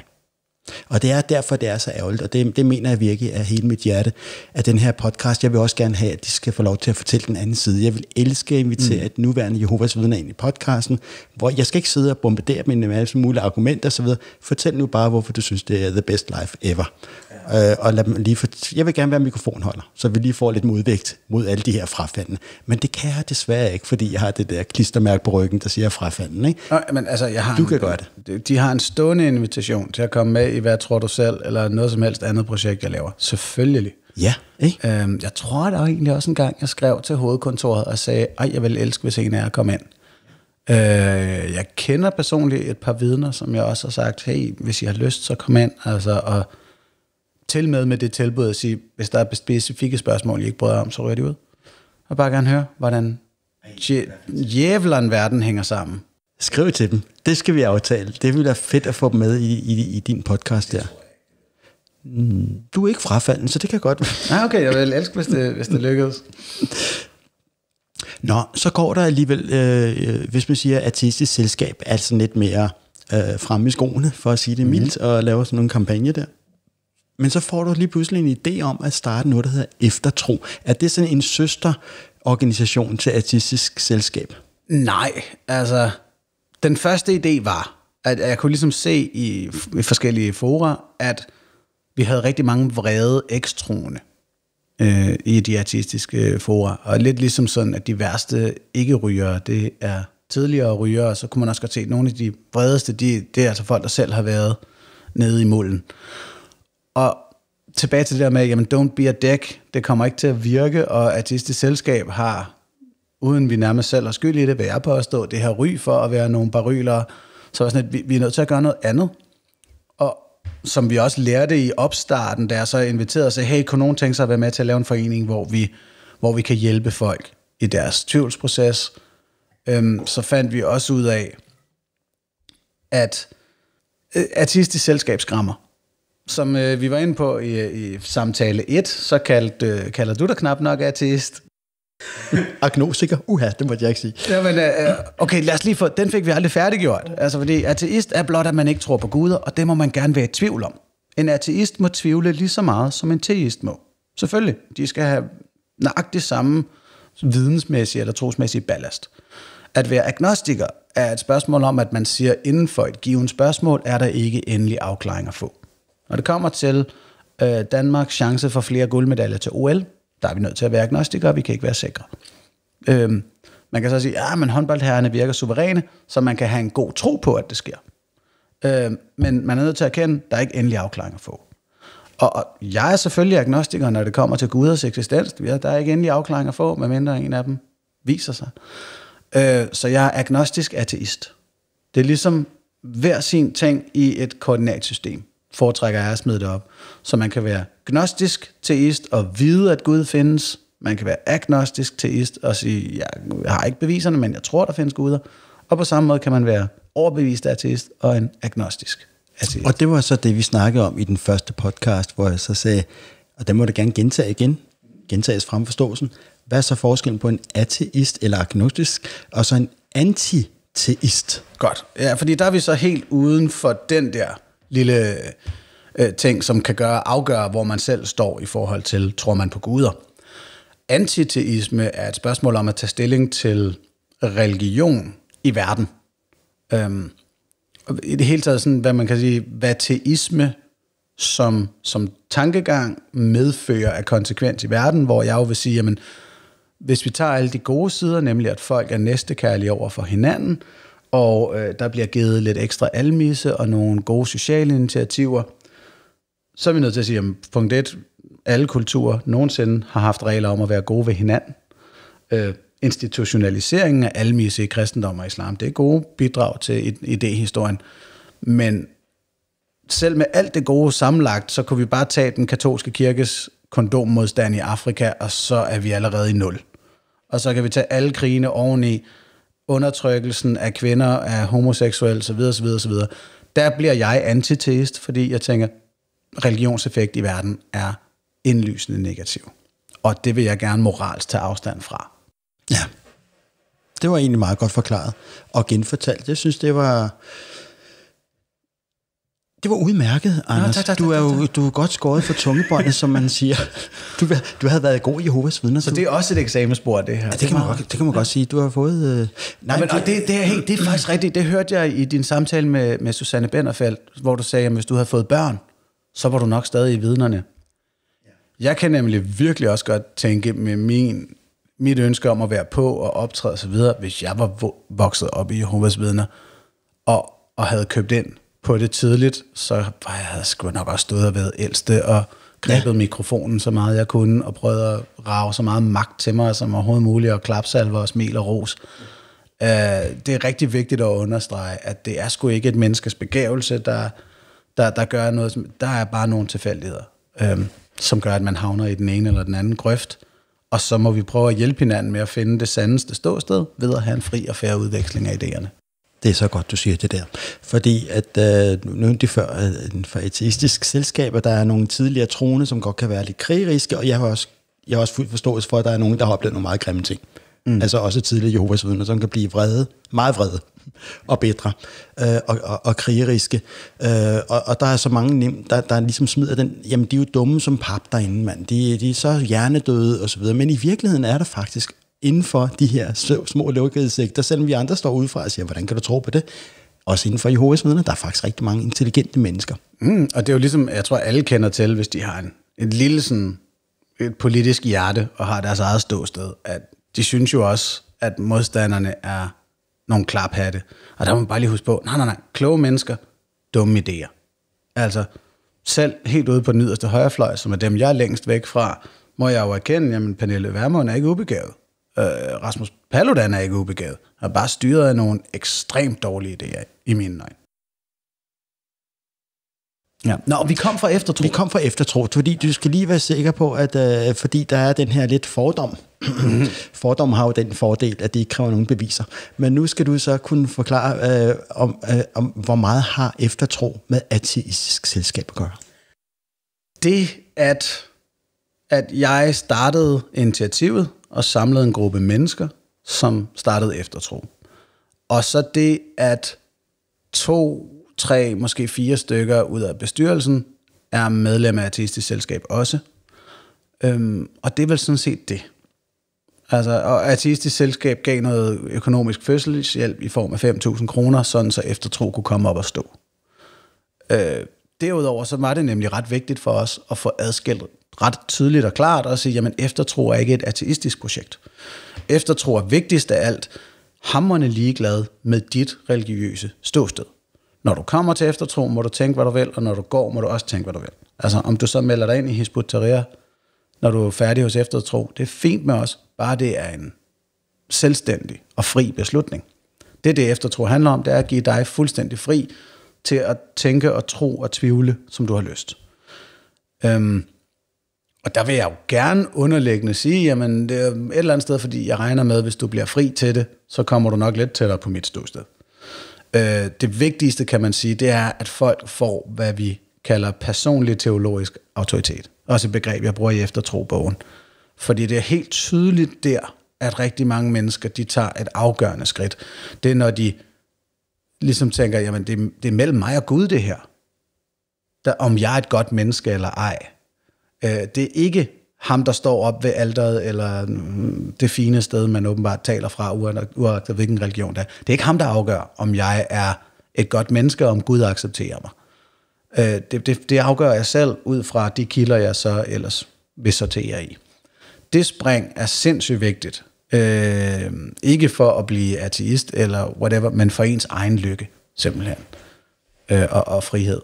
Og det er derfor, det er så ærgerligt, og det, det mener jeg virkelig af hele mit hjerte, at den her podcast, jeg vil også gerne have, at de skal få lov til at fortælle den anden side. Jeg vil elske at invitere mm. et nuværende Jehovas vidner ind i podcasten, hvor jeg skal ikke sidde og bombardere dem med en masse mulige argumenter osv. Fortæl nu bare, hvorfor du synes, det er the best life ever. Øh, og lad mig lige for, jeg vil gerne være mikrofonholder, så vi lige får lidt modvægt mod alle de her frafaldene. Men det kan jeg desværre ikke, fordi jeg har det der klistermærke på ryggen, der siger frafaldene.
Ikke? Nå, men altså, jeg har du en, kan gøre det. De har en stående invitation til at komme med i Hvad tror du selv, eller noget som helst andet projekt, jeg laver. Selvfølgelig. Ja, ikke? Øhm, jeg tror da egentlig også en gang, jeg skrev til hovedkontoret og sagde, at jeg vil elske, hvis en af jer kom ind. Øh, jeg kender personligt et par vidner, som jeg også har sagt, hey, hvis I har lyst, så kom ind. Altså, og til med med det tilbud at sige, hvis der er specifikke spørgsmål, I ikke bryder om, så ryger de ud. Jeg bare gerne høre, hvordan djævlen verden hænger sammen. Skriv til dem. Det skal vi aftale. Det ville være fedt at få dem med i,
i, i din podcast der. Mm. du er ikke frafalden, så det kan godt
Nej, ah, okay, jeg vil elske, hvis det, hvis det lykkedes. Nå, så går der alligevel,
øh, øh hvis man siger, artistisk selskab er sådan altså lidt mere øh, fremme i skoene, for at sige det mhm. mildt, og laver sådan nogle kampagne der. Men så får du lige pludselig en idé om at starte noget, der hedder Eftertro. Er det sådan en søsterorganisation til Artistisk Selskab?
Nej, altså den første idé var, at jeg kunne ligesom se i, i forskellige fora, at vi havde rigtig mange vrede ekstroende øh, i de artistiske fora. Og lidt ligesom sådan, at de værste ikke-rygere, det er tidligere rygere, og så kunne man også godt se, at nogle af de bredeste, de, det er altså folk, der selv har været nede i mulden. Og tilbage til det der med, jamen don't be a dick, det kommer ikke til at virke, og artistisk selskab har, uden vi nærmest selv er skyld i det, på at stå det her ry for at være nogle barylere. Så er sådan, at vi, vi er nødt til at gøre noget andet. Og som vi også lærte i opstarten, der så inviterede os, hey, kunne nogen tænke sig at være med til at lave en forening, hvor vi, hvor vi kan hjælpe folk i deres tvivlsproces, øhm, så fandt vi også ud af, at øh, artistisk selskab skræmmer. Som øh, vi var inde på i, i samtale 1, så kaldt, øh, kalder du dig knap nok ateist. Agnostiker? Uha, det måtte jeg ikke sige. Ja, men, øh, øh, okay, lad os lige få, den fik vi aldrig færdiggjort. Altså, fordi ateist er blot, at man ikke tror på guder, og det må man gerne være i tvivl om. En ateist må tvivle lige så meget, som en teist må. Selvfølgelig, de skal have nøjagtigt samme vidensmæssige eller trosmæssige ballast. At være agnostiker er et spørgsmål om, at man siger, at inden for et givet spørgsmål er der ikke endelig afklaring at få. Når det kommer til øh, Danmarks chance for flere guldmedaljer til OL, der er vi nødt til at være agnostikere, vi kan ikke være sikre. Øhm, man kan så sige, at ah, ja, men håndboldherrerne virker suveræne, så man kan have en god tro på, at det sker. Øhm, men man er nødt til at erkende, at der er ikke endelig afklaring at få. Og, og jeg er selvfølgelig agnostiker, når det kommer til guders eksistens. Ja, der er ikke endelig afklaring at få, medmindre en af dem viser sig. Øh, så jeg er agnostisk ateist. Det er ligesom hver sin ting i et koordinatsystem foretrækker jeg at smide det op. Så man kan være gnostisk teist og vide, at Gud findes. Man kan være agnostisk teist og sige, jeg har ikke beviserne, men jeg tror, der findes guder. Og på samme måde kan man være overbevist ateist og en agnostisk ateist.
Og det var så det, vi snakkede om i den første podcast, hvor jeg så sagde, og det må du gerne gentage igen, gentages forståelsen, hvad er så forskellen på en ateist eller agnostisk, og så en
antiteist? Godt. Ja, fordi der er vi så helt uden for den der lille øh, ting, som kan gøre afgøre, hvor man selv står i forhold til, tror man på guder. Antiteisme er et spørgsmål om at tage stilling til religion i verden. Øhm, I det hele taget sådan, hvad man kan sige, hvad teisme som, som tankegang medfører af konsekvens i verden, hvor jeg jo vil sige, jamen, hvis vi tager alle de gode sider, nemlig at folk er næstekærlige over for hinanden, øh, og øh, der bliver givet lidt ekstra almisse og nogle gode sociale initiativer, så er vi nødt til at sige, at punkt 1, alle kulturer nogensinde har haft regler om at være gode ved hinanden. Øh, institutionaliseringen af almisse i kristendom og islam, det er gode bidrag til idéhistorien. Men selv med alt det gode sammenlagt, så kunne vi bare tage den katolske kirkes kondommodstand i Afrika, og så er vi allerede i nul. Og så kan vi tage alle krigene oveni, undertrykkelsen af kvinder, af homoseksuelle osv. osv., osv., der bliver jeg antiteist, fordi jeg tænker, religionseffekt i verden er indlysende negativ. Og det vil jeg gerne moralsk tage afstand fra. Ja, det var egentlig meget godt
forklaret og genfortalt. Jeg synes, det var det var udmærket, Anders. Nå, tak, tak, du er jo du er godt skåret for tungebåndet, som man siger. Du, du havde
været god i Jehovas vidner. Så det er også et eksamensbord, det her. Ja, det, det kan, man godt, det kan man godt sige. Du har fået... Øh... Nej, Nå, men, det, og det, det, er, helt, det er faktisk rigtigt. Det hørte jeg i din samtale med, med Susanne Benderfeldt, hvor du sagde, at hvis du havde fået børn, så var du nok stadig i vidnerne. Jeg kan nemlig virkelig også godt tænke med min, mit ønske om at være på og optræde osv., hvis jeg var vokset op i Jehovas vidner og, og havde købt ind på det tidligt, så var jeg sgu nok også stået og været ældste og grebet ja. mikrofonen så meget jeg kunne, og prøvet at rave så meget magt til mig som overhovedet muligt, og klapsalver og smil og ros. Uh, det er rigtig vigtigt at understrege, at det er sgu ikke et menneskes begævelse, der, der, der gør noget. Som, der er bare nogle tilfældigheder, øhm, som gør, at man havner i den ene eller den anden grøft. Og så må vi prøve at hjælpe hinanden med at finde det sandeste ståsted ved at have en fri og færre udveksling af idéerne.
Det er så godt, du siger det der. Fordi at, øh, nu de før, en øh, for ateistisk selskaber, der er nogle tidligere troende, som godt kan være lidt krigeriske, og jeg har også, jeg har også fuldt forståelse for, at der er nogen, der har oplevet nogle meget grimme ting. Mm. Altså også tidligere Jehovas vidner, som kan blive vrede, meget vrede og bedre øh, og, og, og krigeriske. Øh, og, og der er så mange nem, der, der ligesom smider den, jamen de er jo dumme som pap derinde, mand. De, de er så hjernedøde og så videre. Men i virkeligheden er der faktisk inden for de her små lukkede sektorer, selvom vi andre står udefra og siger, hvordan kan du tro på det? Også inden for Jehovas vidner, der er faktisk rigtig mange intelligente mennesker.
Mm, og det er jo ligesom, jeg tror alle kender til, hvis de har en, en lille sådan, et politisk hjerte og har deres eget ståsted, at de synes jo også, at modstanderne er nogle klaphatte. Og der må man bare lige huske på, nej, nej, nej, kloge mennesker, dumme idéer. Altså, selv helt ude på den yderste højrefløj, som er dem, jeg er længst væk fra, må jeg jo erkende, jamen Pernille Vermund er ikke ubegavet. Øh, Rasmus Paludan er ikke ubegavet. Han er bare styret af nogle ekstremt dårlige idéer, i min øjne.
Ja. Nå, vi kom fra eftertro. Vi kom fra eftertro, fordi du skal lige være sikker på, at øh, fordi der er den her lidt fordom. Mhm. fordom har jo den fordel, at det ikke kræver nogen beviser. Men nu skal du så kunne forklare, øh, om, øh, om hvor meget har eftertro med ateistisk
selskab at gøre? Det, at at jeg startede initiativet og samlede en gruppe mennesker, som startede eftertro. Og så det, at to, tre, måske fire stykker ud af bestyrelsen er medlem af Artistisk Selskab også. Øhm, og det er vel sådan set det. Altså, og Artistisk Selskab gav noget økonomisk fødselshjælp i form af 5.000 kroner, sådan så eftertro kunne komme op og stå. Øh, derudover så var det nemlig ret vigtigt for os at få adskilt ret tydeligt og klart og sige, jamen eftertro er ikke et ateistisk projekt. Eftertro er vigtigst af alt hammerne ligeglad med dit religiøse ståsted. Når du kommer til eftertro, må du tænke, hvad du vil, og når du går, må du også tænke, hvad du vil. Altså, om du så melder dig ind i Hizbut Tahrir, når du er færdig hos eftertro, det er fint med os, bare det er en selvstændig og fri beslutning. Det, det eftertro handler om, det er at give dig fuldstændig fri til at tænke og tro og tvivle, som du har lyst. Øhm, og der vil jeg jo gerne underlæggende sige, jamen det er et eller andet sted, fordi jeg regner med, at hvis du bliver fri til det, så kommer du nok lidt tættere på mit ståsted. Øh, det vigtigste, kan man sige, det er, at folk får, hvad vi kalder personlig teologisk autoritet. Også et begreb, jeg bruger i eftertrobogen. Fordi det er helt tydeligt der, at rigtig mange mennesker, de tager et afgørende skridt. Det er, når de ligesom tænker, jamen det, det er mellem mig og Gud det her. Der, om jeg er et godt menneske eller ej Øh, det er ikke ham, der står op ved alderet, eller mm, det fine sted, man åbenbart taler fra, uagtet hvilken religion det er. Det er ikke ham, der afgør, om jeg er et godt menneske, og om Gud accepterer mig. Øh, det, det, det afgør jeg selv ud fra de kilder, jeg så ellers vil sortere i. Det spring er sindssygt vigtigt. Øh, ikke for at blive ateist eller whatever, men for ens egen lykke, simpelthen. Øh, og, og frihed.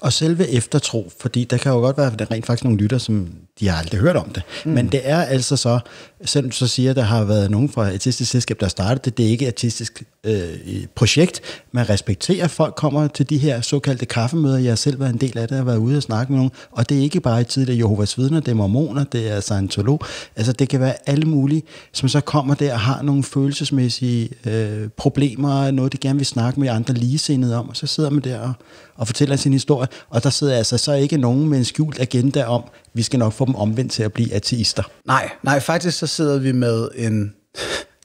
Og selve eftertro, fordi der kan jo godt være, at der rent faktisk nogle lytter, som de har aldrig hørt om det. Mm. Men det er altså så, selvom du så siger, at der har været nogen fra et artistisk selskab, der startede det, det er ikke et artistisk øh, projekt. Man respekterer, at folk kommer til de her såkaldte kaffemøder. Jeg har selv været en del af det, jeg har været ude og snakke med nogen. Og det er ikke bare i tidligere Jehovas vidner, det er mormoner, det er scientolog. Altså det kan være alle mulige, som så kommer der og har nogle følelsesmæssige øh, problemer, noget de gerne vil snakke med andre ligesindede om. Og så sidder man der og, og fortæller sin historie. Og der sidder altså så ikke nogen med en skjult agenda om, vi skal nok få dem omvendt til at blive ateister.
Nej, nej, faktisk så sidder vi med en,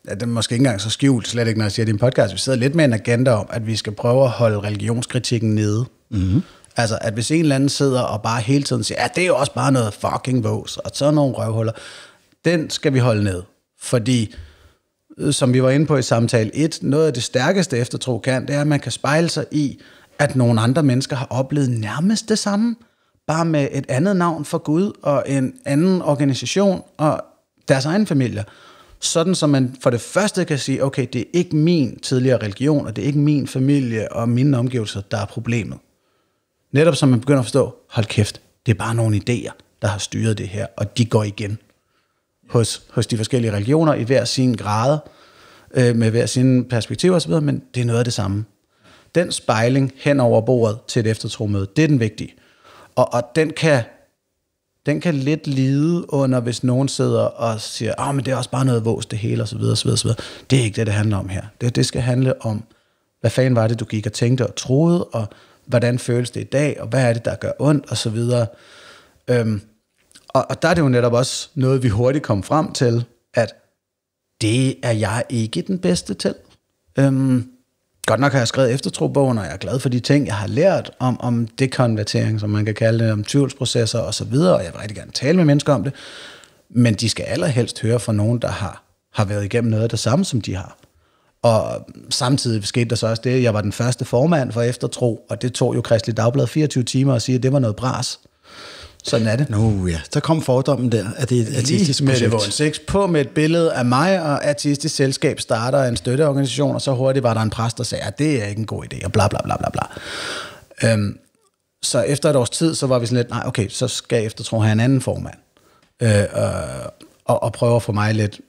ja, det er måske ikke engang så skjult, slet ikke når jeg siger det i podcast, vi sidder lidt med en agenda om, at vi skal prøve at holde religionskritikken nede. Mm-hmm. Altså, at hvis en eller anden sidder og bare hele tiden siger, ja, det er jo også bare noget fucking vås, og sådan nogle røvhuller, den skal vi holde ned. Fordi, øh, som vi var inde på i samtale 1, noget af det stærkeste eftertro kan, det er, at man kan spejle sig i, at nogle andre mennesker har oplevet nærmest det samme bare med et andet navn for Gud og en anden organisation og deres egen familie. Sådan, så man for det første kan sige, okay, det er ikke min tidligere religion, og det er ikke min familie og mine omgivelser, der er problemet. Netop som man begynder at forstå, hold kæft, det er bare nogle idéer, der har styret det her, og de går igen hos, hos de forskellige religioner i hver sin grad, øh, med hver sin perspektiv osv., men det er noget af det samme. Den spejling hen over bordet til et eftertromøde, det er den vigtige. Og, og den kan den kan lidt lide under, hvis nogen sidder og siger, at oh, men det er også bare noget vås, det hele, osv., osv., osv. Det er ikke det, det handler om her. Det, det skal handle om, hvad fanden var det, du gik og tænkte og troede, og hvordan føles det i dag, og hvad er det, der gør ondt, og så videre. Øhm, og, og der er det jo netop også noget, vi hurtigt kom frem til, at det er jeg ikke den bedste til. Øhm, Godt nok har jeg skrevet eftertrobogen, og jeg er glad for de ting, jeg har lært om, om dekonvertering, som man kan kalde det, om tvivlsprocesser videre, og jeg vil rigtig gerne tale med mennesker om det, men de skal allerhelst høre fra nogen, der har, har været igennem noget af det samme, som de har. Og samtidig skete der så også det, jeg var den første formand for eftertro, og det tog jo Kristelig Dagblad 24 timer at sige, at det var noget bras. Sådan er det. Nå ja, der kom fordommen der, at det er et artistisk med projekt. Det sex på med et billede af mig, og artistisk selskab starter en støtteorganisation, og så hurtigt var der en præst, der sagde, at det er ikke en god idé, og bla bla bla bla bla. Øhm, så efter et års tid, så var vi sådan lidt, nej okay, så skal jeg eftertro have en anden formand. Øh, øh og, og prøve at få mig lidt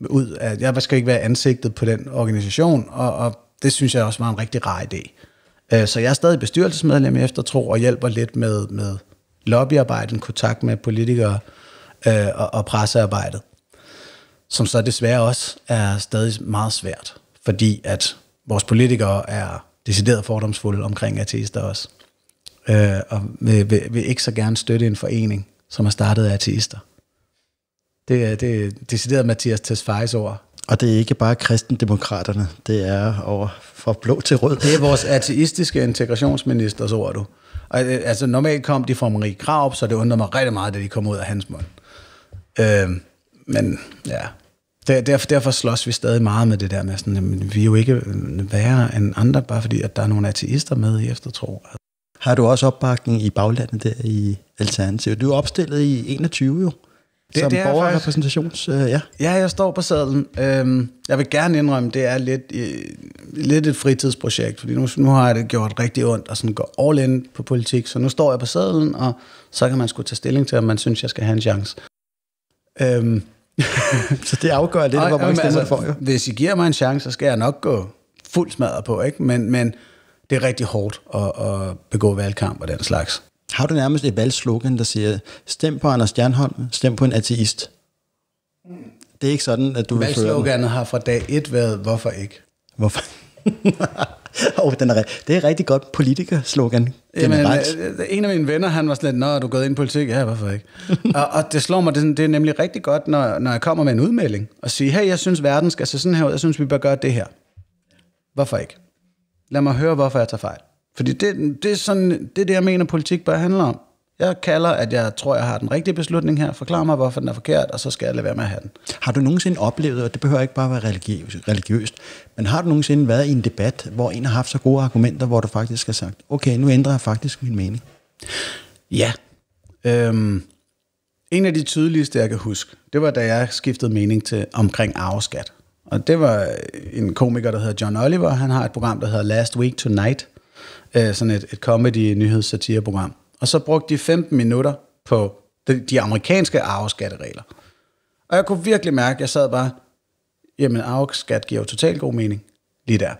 ud af, jeg skal ikke være ansigtet på den organisation, og, og det synes jeg også var en rigtig rar idé. Øh, så jeg er stadig bestyrelsesmedlem efter eftertro, og hjælper lidt med, med lobbyarbejdet, kontakt med politikere øh, og, og pressearbejdet, som så desværre også er stadig meget svært, fordi at vores politikere er decideret fordomsfulde omkring ateister også, øh, og vil, vil, vil ikke så gerne støtte en forening, som er startet af ateister. Det er, det er decideret Mathias Tesfajs ord,
og det er ikke bare kristendemokraterne,
det er over fra blå til rød. Det er vores ateistiske integrationsminister, så er du. Og, øh, altså normalt kom de fra Marie Kraup, så det undrer mig rigtig meget, at de kom ud af hans mund. Øh, men ja, der, derfor, derfor slås vi stadig meget med det der med, sådan, vi er jo ikke værre end andre, bare fordi at der er nogle ateister med i eftertro. Har du også
opbakning i baglandet der i Alternativet? Du er opstillet i 21 jo det, som det er borgerrepræsentations... Øh, ja.
ja, jeg står på sadlen. Øhm, jeg vil gerne indrømme, det er lidt, øh, lidt et fritidsprojekt, fordi nu, nu har jeg det gjort rigtig ondt og sådan går all in på politik, så nu står jeg på sadlen, og så kan man sgu tage stilling til, om man synes, jeg skal have en chance. Øhm. så det afgør lidt, hvor mange stemmer altså, får. Jo. Hvis I giver mig en chance, så skal jeg nok gå fuld smadret på, ikke? Men, men det er rigtig hårdt at, at begå valgkamp og den
slags har du nærmest et valgslogan, der siger, stem på Anders Stjernholm, stem på en ateist. Det er ikke sådan, at du vil Valgsloganet
har fra dag et været, hvorfor ikke? Hvorfor?
oh, den er, det er et rigtig godt politikerslogan. Jamen, øh, øh,
øh, en af mine venner, han var sådan lidt, du er du gået ind i politik? Ja, hvorfor ikke? og, og, det slår mig, det, er, det er nemlig rigtig godt, når, når jeg kommer med en udmelding, og siger, hey, jeg synes, verden skal se sådan her ud, jeg synes, vi bør gøre det her. Hvorfor ikke? Lad mig høre, hvorfor jeg tager fejl. Fordi det, det, er sådan, det er det, jeg mener, politik bare handler om. Jeg kalder, at jeg tror, jeg har den rigtige beslutning her. Forklar mig, hvorfor den er forkert, og så skal jeg lade være med at have den.
Har du nogensinde oplevet, og det behøver ikke bare være religiøst, religiøst men har du nogensinde været i en debat, hvor en har haft så gode argumenter, hvor du faktisk har sagt, okay, nu ændrer jeg faktisk min mening?
Ja. Øhm, en af de tydeligste, jeg kan huske, det var, da jeg skiftede mening til omkring arveskat. Og det var en komiker, der hedder John Oliver. Han har et program, der hedder Last Week Tonight, øh, sådan et, et comedy-nyhedssatireprogram. Og så brugte de 15 minutter på de, de amerikanske arveskatteregler. Og jeg kunne virkelig mærke, at jeg sad bare, jamen arveskat giver jo totalt god mening lige der.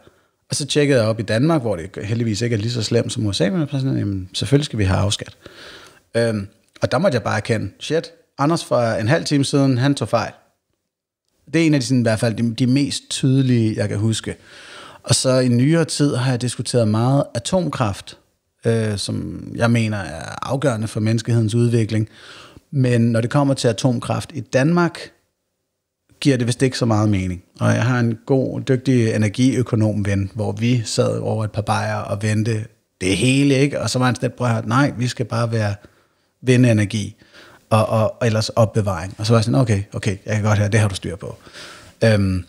Og så tjekkede jeg op i Danmark, hvor det heldigvis ikke er lige så slemt som USA, men sådan, jamen, selvfølgelig skal vi have arveskat. Øhm, og der måtte jeg bare erkende, shit, Anders for en halv time siden, han tog fejl. Det er en af de, sådan, i hvert fald, de, de mest tydelige, jeg kan huske. Og så i nyere tid har jeg diskuteret meget atomkraft, øh, som jeg mener er afgørende for menneskehedens udvikling. Men når det kommer til atomkraft i Danmark, giver det vist ikke så meget mening. Og jeg har en god, dygtig energiøkonom ven, hvor vi sad over et par bajer og vendte det hele, ikke? Og så var han sådan lidt, at nej, vi skal bare være vindenergi energi og, og, og ellers opbevaring. Og så var jeg sådan, okay, okay, jeg kan godt høre, det har du styr på. Øhm,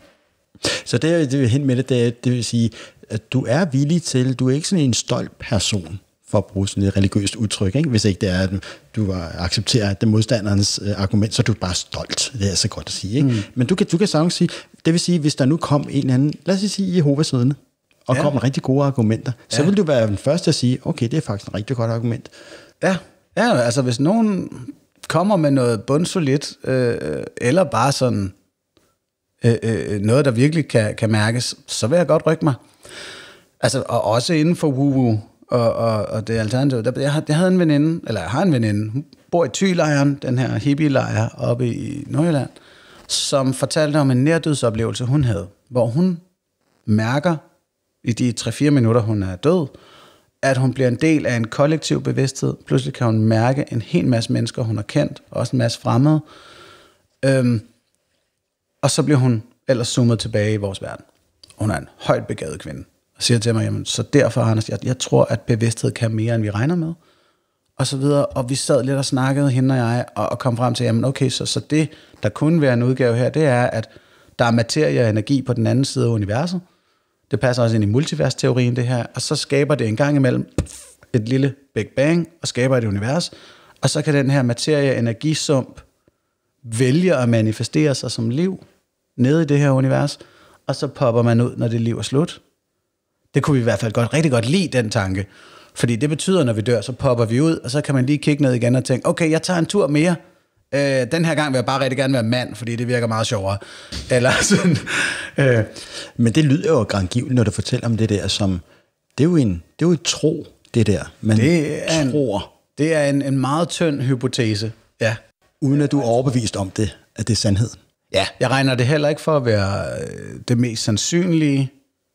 så det, jeg vil hen med det, det, er,
det vil sige, at du er villig til, du er ikke sådan en stolt person, for at bruge sådan et religiøst udtryk, ikke? hvis ikke det er, at du accepterer den modstanderens øh, argument, så er du bare stolt. Det er så godt at sige. Ikke? Mm. Men du kan, du kan sagtens sige, det vil sige, hvis der nu kom en eller anden, lad os sige Jehovas vidne, og ja. kom med rigtig gode argumenter, ja. så vil du være den første at sige, okay, det er faktisk et rigtig godt argument.
Ja, ja altså hvis nogen kommer med noget bundsolidt, øh, øh, eller bare sådan Øh, øh, noget, der virkelig kan, kan mærkes, så vil jeg godt rykke mig. Altså, og også inden for woo og, og, og det alternativ. Der, jeg, jeg havde en veninde, eller jeg har en veninde, hun bor i Thylejren, den her hippie-lejr oppe i Nordjylland, som fortalte om en nærdødsoplevelse, hun havde, hvor hun mærker i de 3-4 minutter, hun er død, at hun bliver en del af en kollektiv bevidsthed. Pludselig kan hun mærke en hel masse mennesker, hun har kendt, også en masse fremmede. Øhm, og så bliver hun ellers zoomet tilbage i vores verden. Hun er en højt begavet kvinde, og siger til mig, jamen, så derfor, Anders, jeg, jeg tror, at bevidsthed kan mere, end vi regner med, og så videre. Og vi sad lidt og snakkede, hende og jeg, og, og kom frem til, jamen okay, så, så det, der kunne være en udgave her, det er, at der er materie og energi på den anden side af universet. Det passer også ind i multiversteorien, det her. Og så skaber det en gang imellem et lille Big Bang, og skaber et univers. Og så kan den her materie-energisump vælger at manifestere sig som liv nede i det her univers, og så popper man ud, når det liv er slut. Det kunne vi i hvert fald godt, rigtig godt lide, den tanke. Fordi det betyder, når vi dør, så popper vi ud, og så kan man lige kigge ned igen og tænke, okay, jeg tager en tur mere. Øh, den her gang vil jeg bare rigtig gerne være mand, fordi det virker meget sjovere. Eller sådan.
Øh. Men det lyder jo grangivt, når du fortæller om det der, som det er jo en, det er jo et tro, det der. Man det er en,
tror. Det er en, en meget tynd hypotese, ja uden at du er overbevist om det, at det er sandhed. Ja, jeg regner det heller ikke for at være øh, det mest sandsynlige,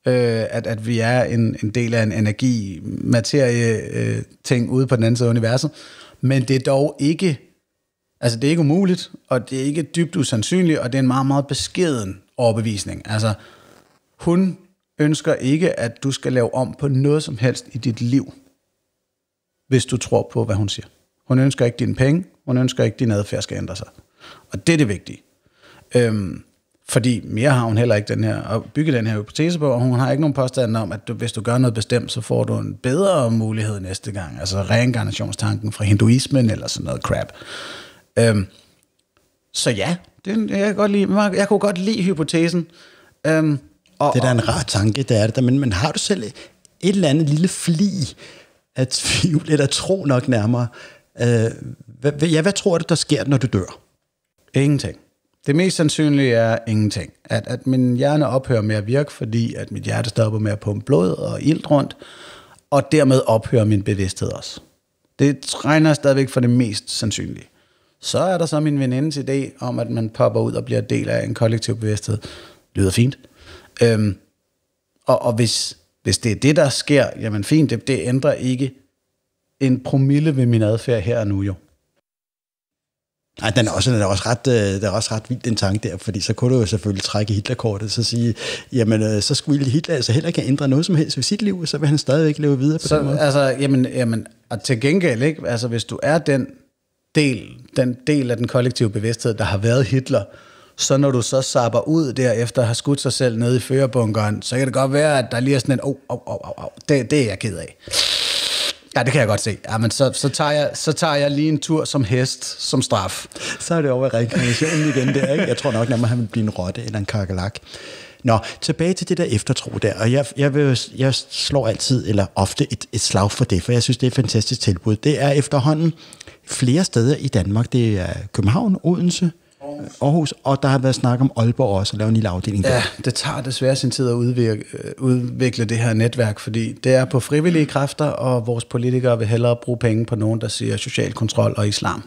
øh, at, at vi er en, en del af en energi-materie-ting øh, ude på den anden side af universet. Men det er dog ikke, altså det er ikke umuligt, og det er ikke dybt usandsynligt, og det er en meget, meget beskeden overbevisning. Altså, hun ønsker ikke, at du skal lave om på noget som helst i dit liv, hvis du tror på, hvad hun siger. Hun ønsker ikke dine penge, hun ønsker ikke, at din adfærd skal ændre sig. Og det er det vigtige. Øhm, fordi mere har hun heller ikke den her, at bygge den her hypotese på, og hun har ikke nogen påstand om, at du, hvis du gør noget bestemt, så får du en bedre mulighed næste gang. Altså reinkarnationstanken fra hinduismen eller sådan noget crap. Øhm, så ja, det, jeg, kan godt lide, jeg kunne godt lide hypotesen. Øhm, og, det er da en rar tanke,
det er det. Men, men har du selv et eller andet lille fli af tvivl, eller tro
nok nærmere, Øh, hvad, ja, hvad tror du, der sker, når du dør? Ingenting. Det mest sandsynlige er ingenting. At, at min hjerne ophører med at virke, fordi at mit hjerte stopper med at pumpe blod og ilt rundt, og dermed ophører min bevidsthed også. Det regner stadigvæk for det mest sandsynlige. Så er der så min venindes idé om, at man popper ud og bliver del af en kollektiv bevidsthed. Lyder fint. Øhm, og og hvis, hvis det er det, der sker, jamen fint, det, det ændrer ikke en promille ved min adfærd her og nu jo. Nej, den er også, den er også ret, øh, det er også
ret vildt den tanke der, fordi så kunne du jo selvfølgelig trække Hitlerkortet, så sige, jamen, øh, så skulle Hitler altså heller ikke ændre noget som helst ved sit liv, så vil han stadigvæk leve videre på så, den måde. Altså,
jamen, jamen, og til gengæld, ikke? Altså, hvis du er den del, den del af den kollektive bevidsthed, der har været Hitler, så når du så sapper ud der at har skudt sig selv ned i førerbunkeren, så kan det godt være, at der lige er sådan en, oh, oh, oh, oh, oh. Det, det er jeg ked af. Ja, det kan jeg godt se. Ja, men så, så, tager jeg, så tager jeg lige en tur som hest, som straf. Så er det over i reinkarnationen igen
der, ikke? Jeg tror nok nærmere, han vil blive en rotte eller en kakalak. Nå, tilbage til det der eftertro der, og jeg, jeg, vil, jeg slår altid, eller ofte, et, et slag for det, for jeg synes, det er et fantastisk tilbud. Det er efterhånden flere steder i Danmark. Det er København, Odense, Øh,
Aarhus. og der har været snak om Aalborg også, at lave en lille afdeling der. Ja, det tager desværre sin tid at udvirke, øh, udvikle det her netværk, fordi det er på frivillige kræfter, og vores politikere vil hellere bruge penge på nogen, der siger social kontrol og islam.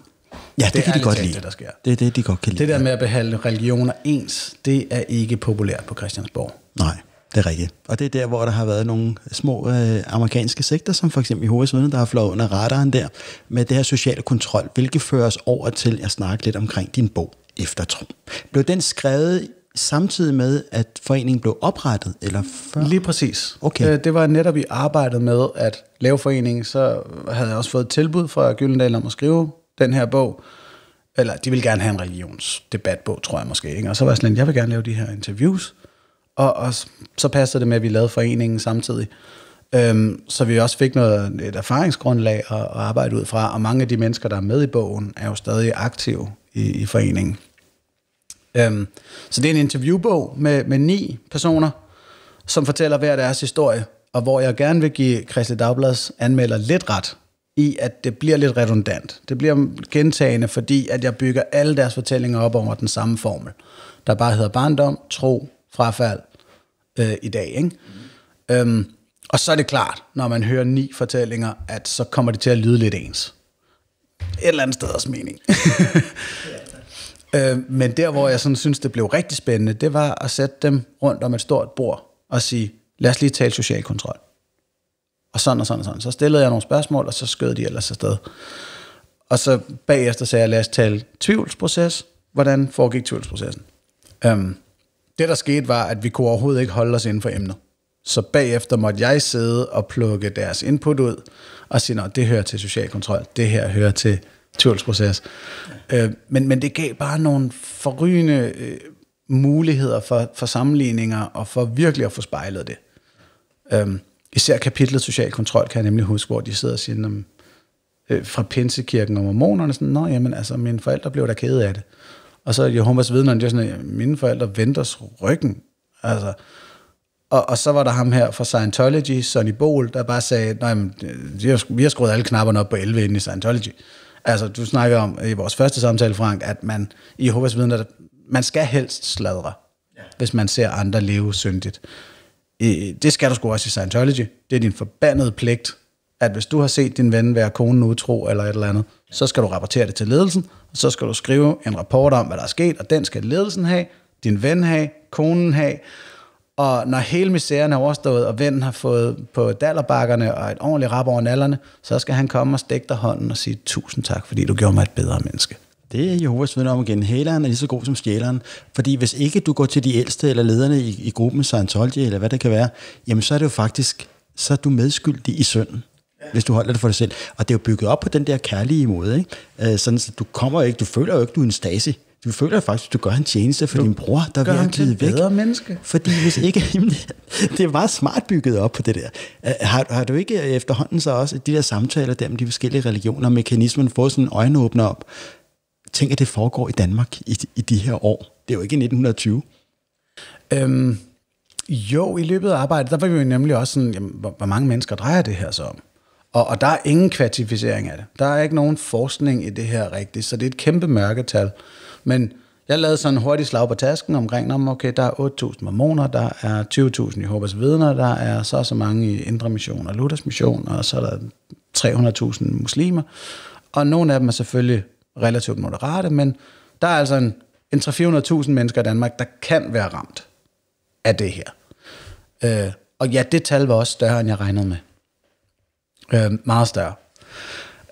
Ja, det, det kan de godt lide. Det, der sker. det er det, de godt kan lide. Det der med at behandle religioner ens, det er ikke populært på Christiansborg. Nej. Det er rigtigt. Og
det er der, hvor der har været nogle små øh, amerikanske sekter, som for eksempel i hovedsiden, der har flået under radaren der, med det her sociale kontrol, hvilket fører os over til at snakke lidt omkring din bog eftertro.
Blev den skrevet samtidig med, at foreningen blev oprettet, eller før? Lige præcis. Okay. Øh, det var netop i arbejdet med at lave foreningen, så havde jeg også fået et tilbud fra Gyldendal om at skrive den her bog. Eller de ville gerne have en religionsdebatbog, tror jeg måske. Ikke? Og så var jeg sådan, jeg vil gerne lave de her interviews. Og, og så passede det med, at vi lavede foreningen samtidig. Øhm, så vi også fik noget, et erfaringsgrundlag at, at arbejde ud fra. Og mange af de mennesker, der er med i bogen, er jo stadig aktive i, i foreningen. Øhm, så det er en interviewbog med, med ni personer, som fortæller hver deres historie, og hvor jeg gerne vil give Christel Dagblads anmelder lidt ret i, at det bliver lidt redundant. Det bliver gentagende, fordi at jeg bygger alle deres fortællinger op over den samme formel, der bare hedder barndom, tro, frafald øh, i dag. Ikke? Mm. Øhm, og så er det klart, når man hører ni fortællinger, at så kommer det til at lyde lidt ens et eller andet sted også mening. øh, men der, hvor jeg sådan synes, det blev rigtig spændende, det var at sætte dem rundt om et stort bord og sige, lad os lige tale social kontrol. Og sådan og sådan og sådan. Så stillede jeg nogle spørgsmål, og så skød de ellers afsted. Og så bagefter sagde jeg, lad os tale tvivlsproces. Hvordan foregik tvivlsprocessen? Øhm, det, der skete, var, at vi kunne overhovedet ikke holde os inden for emnet. Så bagefter måtte jeg sidde og plukke deres input ud og sige, at det hører til social kontrol, det her hører til tvivlsproces. Øh, men, men det gav bare nogle forrygende øh, muligheder for, for sammenligninger og for virkelig at få spejlet det. Øh, især kapitlet social kontrol kan jeg nemlig huske, hvor de sidder og siger, om, øh, fra Pinsekirken og mormonerne, sådan, nå jamen, altså, mine forældre blev da kede af det. Og så Jehovas vidnerne, de er sådan, mine forældre venter ryggen. Altså, og, og så var der ham her fra Scientology, Sonny Bol, der bare sagde, nej, men, øh, vi, har, vi har skruet alle knapperne op på 11 inde i Scientology. Altså, du snakker om i vores første samtale, Frank, at man i Jehovas vidner, man skal helst sladre, ja. hvis man ser andre leve syndigt. I, det skal du sgu også i Scientology. Det er din forbandede pligt, at hvis du har set din ven være konen utro eller et eller andet, ja. så skal du rapportere det til ledelsen, og så skal du skrive en rapport om, hvad der er sket, og den skal ledelsen have, din ven have, konen have, og når hele misæren har overstået, og vinden har fået på dallerbakkerne og et ordentligt rap over nallerne, så skal han komme og stikke dig hånden og sige, tusind tak, fordi du gjorde mig et bedre menneske. Det er Jehovas vidne om igen. Hæleren er lige så god som
stjæleren. Fordi hvis ikke du går til de ældste eller lederne i, i gruppen, Scientology eller hvad det kan være, jamen så er det jo faktisk, så er du medskyldig i synden hvis du holder det for dig selv. Og det er jo bygget op på den der kærlige måde, ikke? Øh, sådan, så du kommer jo ikke, du føler jo ikke, du er en stasi du føler faktisk, at du gør en tjeneste for du din bror, der gør er givet væk. Bedre menneske. Fordi hvis ikke, det er meget smart bygget op på det der. Har, har du ikke efterhånden så også de der samtaler der med de forskellige religioner, mekanismen, fået sådan en øjenåbner op? Tænk, at det foregår i Danmark i, i de her
år. Det er jo ikke i 1920. Øhm, jo, i løbet af arbejdet, der var vi jo nemlig også sådan, jamen, hvor, hvor mange mennesker drejer det her så om? Og, og der er ingen kvantificering af det. Der er ikke nogen forskning i det her rigtigt, så det er et kæmpe mørketal. Men jeg lavede sådan en hurtig slag på tasken omkring, om okay, der er 8.000 mormoner, der er 20.000 i Håbers Vidner, der er så så mange i Indre Mission og Luthers Mission, og så er der 300.000 muslimer. Og nogle af dem er selvfølgelig relativt moderate, men der er altså en, en 300-400.000 mennesker i Danmark, der kan være ramt af det her. Øh, og ja, det tal var også større, end jeg regnede med. Øh, meget større.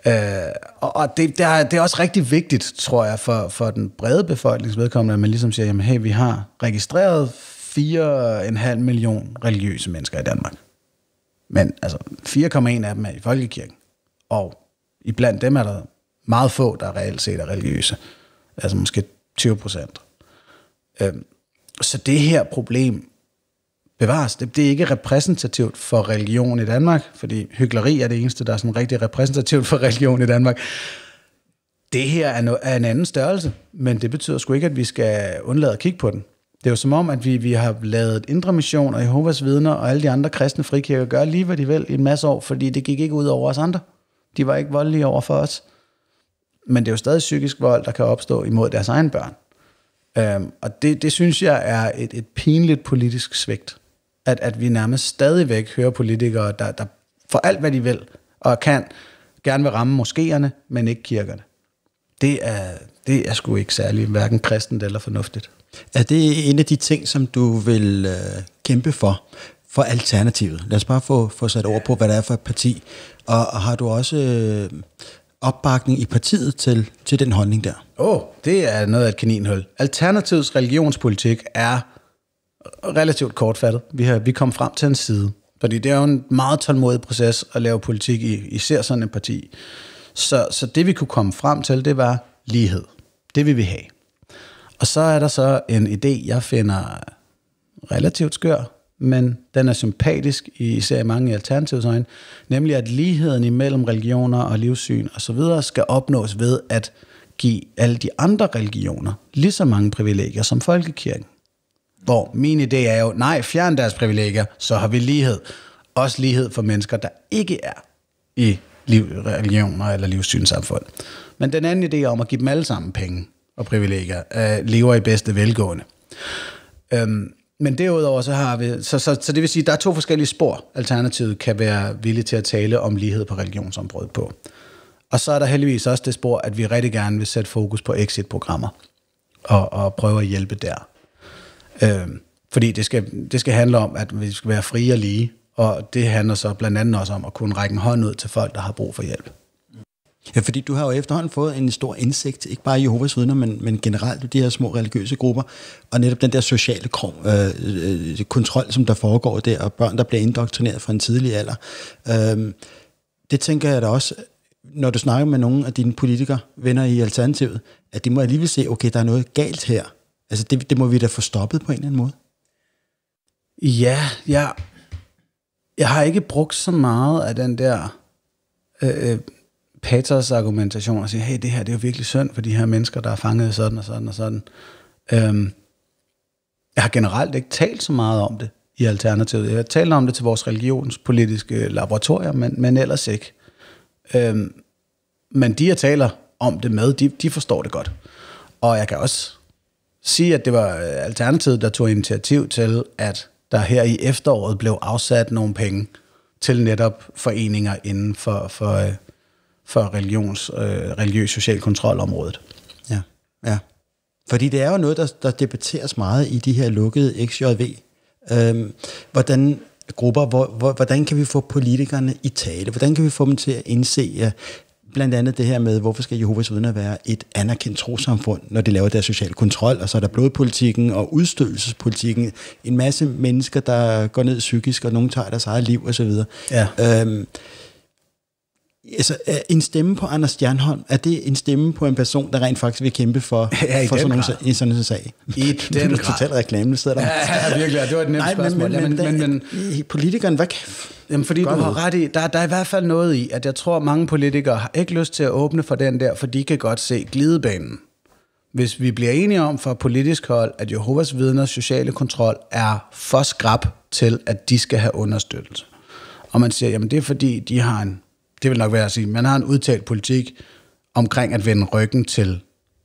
Øh, og og det, det, er, det er også rigtig vigtigt, tror jeg, for, for den brede befolkningsvedkommende, at man ligesom siger, jamen hey, vi har registreret 4,5 million religiøse mennesker i Danmark. Men altså, 4,1 af dem er i folkekirken. Og iblandt dem er der meget få, der reelt set er religiøse. Altså måske 20 procent. Øh, så det her problem bevares. Det, det er ikke repræsentativt for religion i Danmark, fordi hyggeleri er det eneste, der er sådan rigtig repræsentativt for religion i Danmark. Det her er, no, er en anden størrelse, men det betyder sgu ikke, at vi skal undlade at kigge på den. Det er jo som om, at vi, vi har lavet Indre Mission og Jehovas Vidner og alle de andre kristne frikirker gør lige hvad de vil i en masse år, fordi det gik ikke ud over os andre. De var ikke voldelige over for os. Men det er jo stadig psykisk vold, der kan opstå imod deres egen børn. Øhm, og det, det synes jeg er et, et pinligt politisk svigt at, at vi nærmest stadigvæk hører politikere, der, der for alt, hvad de vil og kan, gerne vil ramme moskéerne, men ikke kirkerne. Det er, det er sgu ikke særlig hverken kristent eller
fornuftigt. Er det en af de ting, som du vil øh, kæmpe for, for Alternativet? Lad os bare få, få sat over på, hvad det er for et parti. Og, og har du også øh,
opbakning i partiet til, til den holdning der? Åh, oh, det er noget af et kaninhul. Alternativets religionspolitik er relativt kortfattet. Vi, har, vi kom frem til en side, fordi det er jo en meget tålmodig proces at lave politik i, især sådan en parti. Så, så det vi kunne komme frem til, det var lighed. Det vil vi have. Og så er der så en idé, jeg finder relativt skør, men den er sympatisk i mange alternativs øjne, nemlig at ligheden imellem religioner og livssyn osv. Og skal opnås ved at give alle de andre religioner lige så mange privilegier som folkekirken. Hvor min idé er jo, nej, fjern deres privilegier, så har vi lighed. Også lighed for mennesker, der ikke er i liv, religioner eller livssynssamfund. Men den anden idé om at give dem alle sammen penge og privilegier, øh, lever i bedste velgående. Øhm, men derudover så har vi, så, så, så det vil sige, der er to forskellige spor, Alternativet kan være villige til at tale om lighed på religionsområdet på. Og så er der heldigvis også det spor, at vi rigtig gerne vil sætte fokus på exit-programmer og, og prøve at hjælpe der. Øh, fordi det skal, det skal handle om, at vi skal være frie og lige, og det handler så blandt andet også om at kunne række en hånd ud til folk, der har brug for hjælp.
Ja, fordi du har jo efterhånden fået en stor indsigt, ikke bare i Jehovas vidner, men, men generelt i de her små religiøse grupper, og netop den der sociale øh, øh, kontrol, som der foregår der, og børn, der bliver indoktrineret fra en tidlig alder. Øh, det tænker jeg da også, når du snakker med nogle af dine politikere, venner i Alternativet, at de må alligevel se, okay, der er noget galt her. Altså det, det må vi da få stoppet på en eller anden måde.
Ja, ja. jeg har ikke brugt så meget af den der øh, øh Peters argumentation og sige, hey, det her det er jo virkelig synd for de her mennesker, der er fanget sådan og sådan og sådan. Øhm, jeg har generelt ikke talt så meget om det i Alternativet. Jeg har talt om det til vores religionspolitiske laboratorier, men, men ellers ikke. Øhm, men de, jeg taler om det med, de, de forstår det godt. Og jeg kan også sige, at det var øh, Alternativet, der tog initiativ til, at der her i efteråret blev afsat nogle penge til netop foreninger inden for, for, øh, for religions, øh, religiøs social kontrolområdet. Ja, ja. Fordi det er jo noget, der,
der debatteres meget i de her lukkede XJV. Øhm, hvordan grupper, hvor, hvor, hvordan kan vi få politikerne i tale? Hvordan kan vi få dem til at indse, at blandt andet det her med, hvorfor skal Jehovas vidner være et anerkendt trosamfund, når de laver deres social kontrol, og så er der blodpolitikken og udstødelsespolitikken. En masse mennesker, der går ned psykisk, og nogen tager deres eget liv osv. Ja. Øhm, altså, en stemme på Anders Stjernholm, er det en stemme på en person, der rent faktisk vil kæmpe for, ja, for sådan, nogle, en sådan en sag?
I den grad. Total
reklame, der sidder der. Ja, ja, virkelig, det var et nemt Nej, spørgsmål. Men, men, ja,
men, men, politikeren, hvad kan... Jamen, fordi du har ret i, der, der er i hvert fald noget i, at jeg tror, mange politikere har ikke lyst til at åbne for den der, for de kan godt se glidebanen. Hvis vi bliver enige om fra politisk hold, at Jehovas vidners sociale kontrol er for skrab til, at de skal have understøttelse. Og man siger, jamen det er fordi, de har en det vil nok være at sige, man har en udtalt politik omkring at vende ryggen til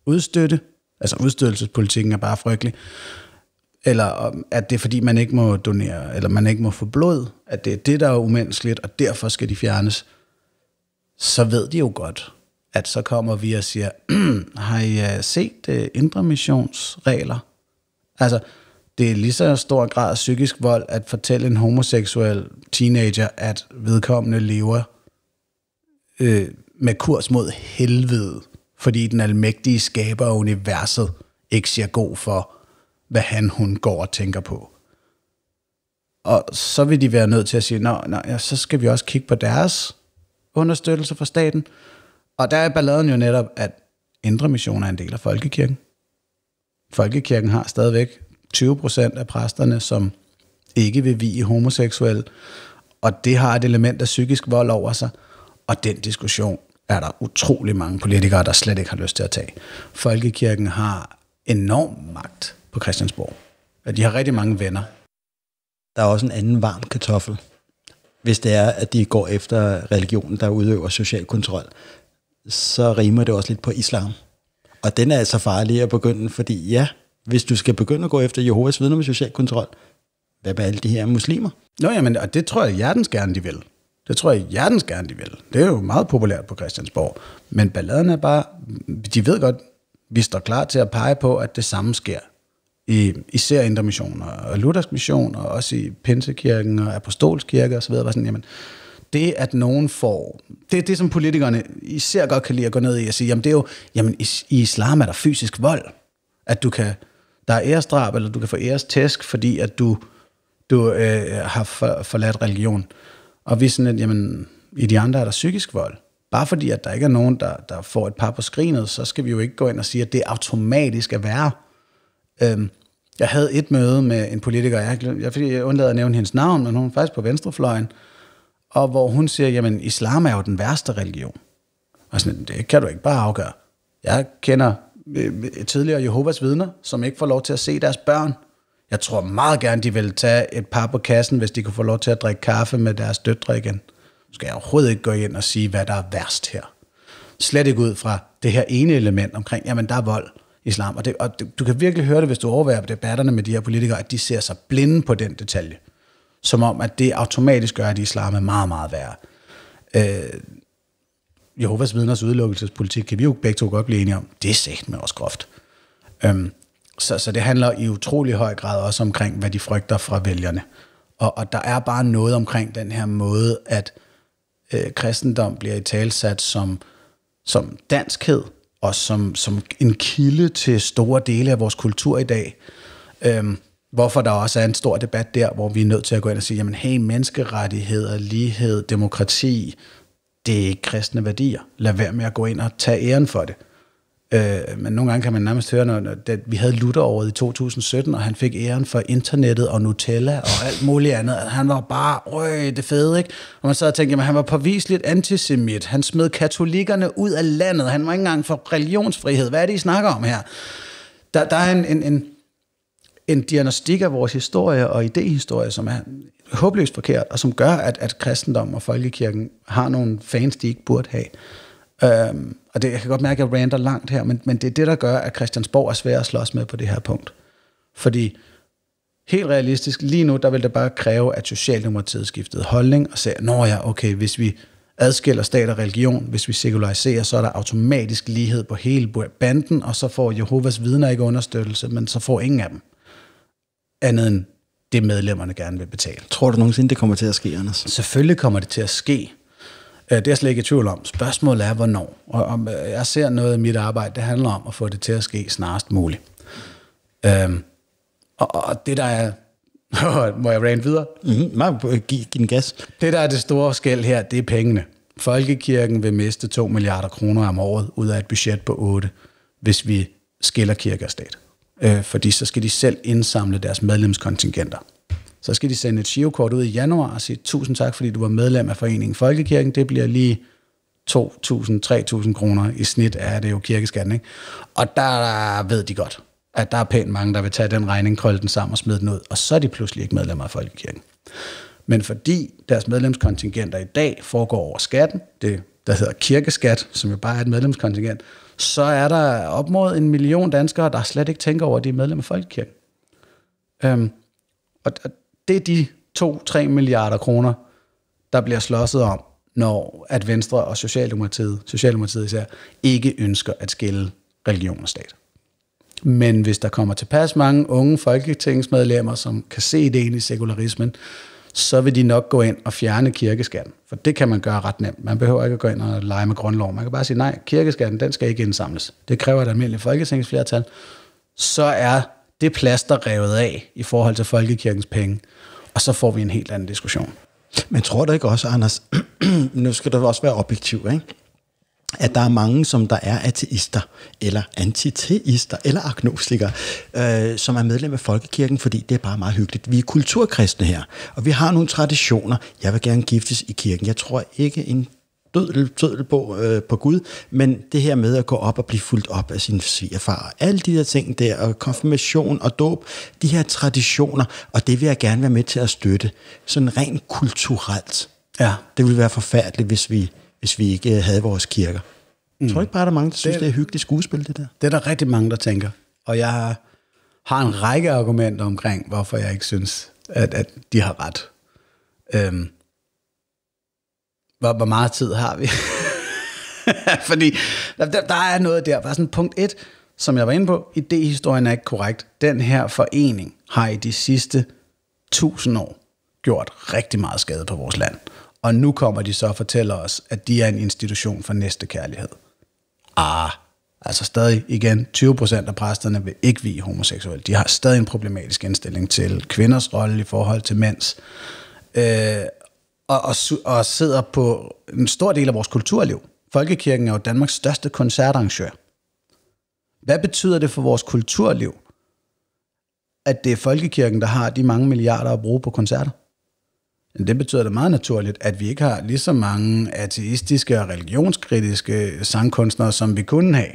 udstøtte, altså udstødelsespolitikken er bare frygtelig, eller at det er fordi, man ikke må donere, eller man ikke må få blod, at det er det, der er umenneskeligt, og derfor skal de fjernes, så ved de jo godt, at så kommer vi og siger, har I øh, set øh, indre missionsregler? Altså, det er lige så stor grad psykisk vold at fortælle en homoseksuel teenager, at vedkommende lever øh, med kurs mod helvede, fordi den almægtige skaber af universet ikke siger god for, hvad han, hun går og tænker på. Og så vil de være nødt til at sige, nej, nej, så skal vi også kigge på deres understøttelse fra staten. Og der er balladen jo netop, at Indre Mission er en del af folkekirken. Folkekirken har stadigvæk 20 procent af præsterne, som ikke vil vige homoseksuelle, og det har et element af psykisk vold over sig – og den diskussion er der utrolig mange politikere, der slet ikke har lyst til at tage. Folkekirken har enorm magt på Christiansborg. Og de har rigtig mange venner. Der er også en anden varm kartoffel,
hvis det er, at de går efter religionen, der udøver social kontrol. Så rimer det også lidt på islam. Og den er altså farlig at begynde, fordi ja, hvis du skal begynde at gå efter Jehovas vidner med social kontrol, hvad med alle de her muslimer? Nå ja, og
det tror jeg hjertens gerne, de vil. Det tror jeg hjertens gerne, de vil. Det er jo meget populært på Christiansborg. Men balladen er bare, de ved godt, vi står klar til at pege på, at det samme sker. I, især Indre og Luthersk Mission, og også i Pinsekirken og Apostolskirke osv. Og sådan, jamen, det at nogen får, det er det, som politikerne især godt kan lide at gå ned i og sige, jamen det er jo, jamen i, i islam er der fysisk vold, at du kan, der er æresdrab, eller du kan få ærestæsk, fordi at du, du øh, har for, forladt religion. Øh, og vi er sådan lidt, jamen, i de andre er der psykisk vold. Bare fordi, at der ikke er nogen, der, der får et par på skrinet, så skal vi jo ikke gå ind og sige, at det automatisk er værre. Øhm, jeg havde et møde med en politiker, jeg, jeg, jeg undlader at nævne hendes navn, men hun er faktisk på venstrefløjen, og hvor hun siger, jamen islam er jo den værste religion. Og sådan, det kan du ikke bare afgøre. Jeg kender øh, tidligere Jehovas vidner, som ikke får lov til at se deres børn, jeg tror meget gerne, de ville tage et par på kassen, hvis de kunne få lov til at drikke kaffe med deres døtre igen. Nu skal jeg overhovedet ikke gå ind og sige, hvad der er værst her. Slet ikke ud fra det her ene element omkring, jamen der er vold islam. Og, det, og du kan virkelig høre det, hvis du overvejer debatterne med de her politikere, at de ser sig blinde på den detalje. Som om, at det automatisk gør, at islam er meget, meget værre. Øh, Jehovas vidners udelukkelsespolitik kan vi jo begge to godt blive enige om. Det er sægt med også groft. Øh, så, så det handler i utrolig høj grad også omkring, hvad de frygter fra vælgerne. Og, og der er bare noget omkring den her måde, at øh, kristendom bliver i talsat som, som danskhed, og som, som en kilde til store dele af vores kultur i dag. Øhm, hvorfor der også er en stor debat der, hvor vi er nødt til at gå ind og sige, jamen hey, menneskerettigheder, lighed, demokrati, det er ikke kristne værdier. Lad være med at gå ind og tage æren for det. Øh, men nogle gange kan man nærmest høre, når, det, vi havde Luther over i 2017, og han fik æren for internettet og Nutella og alt muligt andet. Han var bare, øh, det fede, ikke? Og man sad og tænkte, jamen, han var påviseligt antisemit. Han smed katolikkerne ud af landet. Han var ikke engang for religionsfrihed. Hvad er det, I snakker om her? Der, der er en, en, en, en diagnostik af vores historie og idehistorie, som er håbløst forkert, og som gør, at, at kristendom og folkekirken har nogle fans, de ikke burde have. Øhm, og det, jeg kan godt mærke, at jeg rander langt her, men, men det er det, der gør, at Christiansborg er svær at slås med på det her punkt. Fordi helt realistisk, lige nu, der vil det bare kræve, at Socialdemokratiet skiftede holdning og sagde, nå ja, okay, hvis vi adskiller stat og religion, hvis vi sekulariserer, så er der automatisk lighed på hele banden, og så får Jehovas vidner ikke understøttelse, men så får ingen af dem. Andet end det medlemmerne gerne vil betale. Tror du nogensinde, det kommer til at ske, Anders? Selvfølgelig kommer det til at ske, Øh, det er jeg slet ikke i tvivl om. Spørgsmålet er, hvornår. Og om øh, jeg ser noget i mit arbejde, det handler om at få det til at ske snarest muligt. Øhm, og, og det, der er... Må jeg rant videre? Mm-hmm. Giv, giv den gas. Det, der er det store skæld her, det er pengene. Folkekirken vil miste 2 milliarder kroner om året ud af et budget på 8, hvis vi skiller kirke og stat. Øh, fordi så skal de selv indsamle deres medlemskontingenter. Så skal de sende et girokort ud i januar og sige, tusind tak, fordi du var medlem af Foreningen Folkekirken. Det bliver lige 2.000-3.000 kroner i snit er det jo kirkeskatten. Ikke? Og der ved de godt, at der er pænt mange, der vil tage den regning, krølle den sammen og smide den ud, og så er de pludselig ikke medlemmer af Folkekirken. Men fordi deres medlemskontingenter i dag foregår over skatten, det der hedder kirkeskat, som jo bare er et medlemskontingent, så er der op mod en million danskere, der slet ikke tænker over, at de er medlem af Folkekirken. Øhm, og det er de 2-3 milliarder kroner, der bliver slåsset om, når at Venstre og Socialdemokratiet, Socialdemokratiet især, ikke ønsker at skille religion og stat. Men hvis der kommer tilpas mange unge folketingsmedlemmer, som kan se det i sekularismen, så vil de nok gå ind og fjerne kirkeskatten. For det kan man gøre ret nemt. Man behøver ikke at gå ind og lege med grundlov. Man kan bare sige, nej, kirkeskatten, den skal ikke indsamles. Det kræver et almindeligt folketingsflertal. Så er det plaster revet af i forhold til folkekirkens penge og så får vi en helt anden diskussion. Men tror du ikke også, Anders, nu skal du også være objektiv, ikke? at der
er mange, som der er ateister, eller antiteister, eller agnostikere, øh, som er medlem af folkekirken, fordi det er bare meget hyggeligt. Vi er kulturkristne her, og vi har nogle traditioner. Jeg vil gerne giftes i kirken. Jeg tror ikke en tødel, tødel på, øh, på Gud, men det her med at gå op og blive fuldt op af sin svigerfar, og alle de der ting der, og konfirmation og dåb, de her traditioner, og det vil jeg gerne være med til at støtte, sådan rent kulturelt. Ja. Det ville være forfærdeligt, hvis vi, hvis vi ikke øh, havde vores kirker.
Mm. Tror ikke bare, der er mange, der synes, det, det er hyggeligt skuespil, det der? Det er der rigtig mange, der tænker. Og jeg har en række argumenter omkring, hvorfor jeg ikke synes, at, at de har ret. Øhm, hvor, hvor meget tid har vi? Fordi der, der er noget der, bare sådan punkt 1, som jeg var inde på, idehistorien er ikke korrekt. Den her forening har i de sidste 1000 år gjort rigtig meget skade på vores land. Og nu kommer de så og fortæller os, at de er en institution for næste kærlighed. Ah, altså stadig igen, 20 procent af præsterne vil ikke vi homoseksuelle. De har stadig en problematisk indstilling til kvinders rolle i forhold til mænds. Øh, og, og, og sidder på en stor del af vores kulturliv. Folkekirken er jo Danmarks største koncertarrangør. Hvad betyder det for vores kulturliv, at det er folkekirken, der har de mange milliarder at bruge på koncerter? Det betyder det meget naturligt, at vi ikke har lige så mange ateistiske og religionskritiske sangkunstnere, som vi kunne have.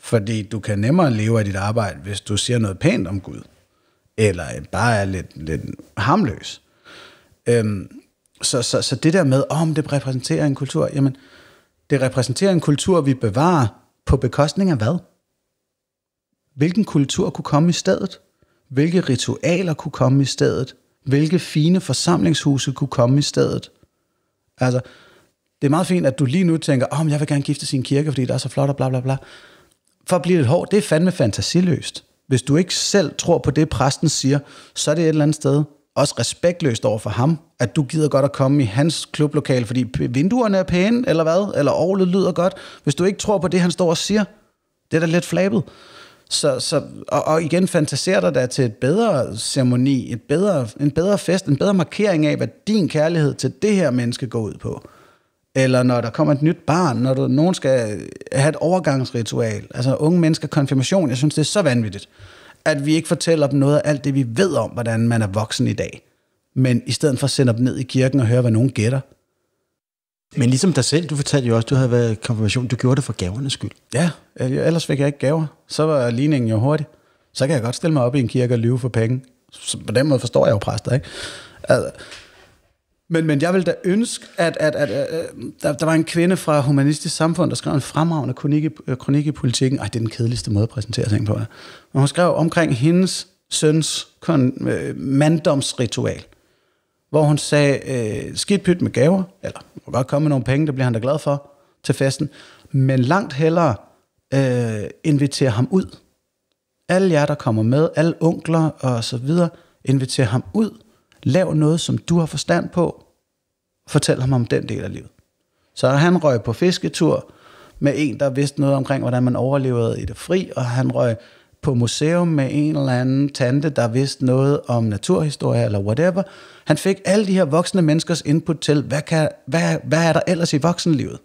Fordi du kan nemmere leve af dit arbejde, hvis du siger noget pænt om Gud. Eller bare er lidt, lidt hamløs. Øhm, så, så, så det der med, om oh, det repræsenterer en kultur, jamen, det repræsenterer en kultur, vi bevarer på bekostning af hvad? Hvilken kultur kunne komme i stedet? Hvilke ritualer kunne komme i stedet? Hvilke fine forsamlingshuse kunne komme i stedet? Altså, det er meget fint, at du lige nu tænker, om oh, jeg vil gerne gifte sin kirke, fordi det er så flot og bla bla bla. For at blive lidt hård, det er fandme fantasiløst. Hvis du ikke selv tror på det, præsten siger, så er det et eller andet sted også respektløst over for ham, at du gider godt at komme i hans klublokale, fordi vinduerne er pæne, eller hvad, eller orlet lyder godt. Hvis du ikke tror på det, han står og siger, det er da lidt flabet. Så, så, og, og igen fantaserer dig da til et bedre ceremoni, et bedre, en bedre fest, en bedre markering af, hvad din kærlighed til det her menneske går ud på. Eller når der kommer et nyt barn, når du, nogen skal have et overgangsritual. Altså unge mennesker konfirmation, jeg synes, det er så vanvittigt at vi ikke fortæller dem noget af alt det, vi ved om, hvordan man er voksen i dag. Men i stedet for at sende dem ned i kirken og høre, hvad nogen gætter. Men ligesom dig selv, du fortalte jo også, at du havde været konfirmation, du gjorde det for gavernes skyld. Ja, øh, ellers fik jeg ikke gaver. Så var ligningen jo hurtig. Så kan jeg godt stille mig op i en kirke og lyve for penge. Så på den måde forstår jeg jo præster, ikke? Altså, men, men jeg vil da ønske, at, at, at, at der, der var en kvinde fra Humanistisk Samfund, der skrev en fremragende kronik i, øh, kronik i politikken. Ej, det er den kedeligste måde at præsentere ting på. Ja. Men hun skrev omkring hendes søns kon, øh, manddomsritual, hvor hun sagde, øh, skidt pyt med gaver, eller du godt komme med nogle penge, der bliver han da glad for til festen, men langt hellere øh, invitere ham ud. Alle jer, der kommer med, alle onkler og så videre, inviterer ham ud Lav noget, som du har forstand på. Fortæl ham om den del af livet. Så han røg på fisketur med en, der vidste noget omkring, hvordan man overlevede i det fri, og han røg på museum med en eller anden tante, der vidste noget om naturhistorie eller whatever. Han fik alle de her voksne menneskers input til, hvad, kan, hvad, hvad er der ellers i voksenlivet?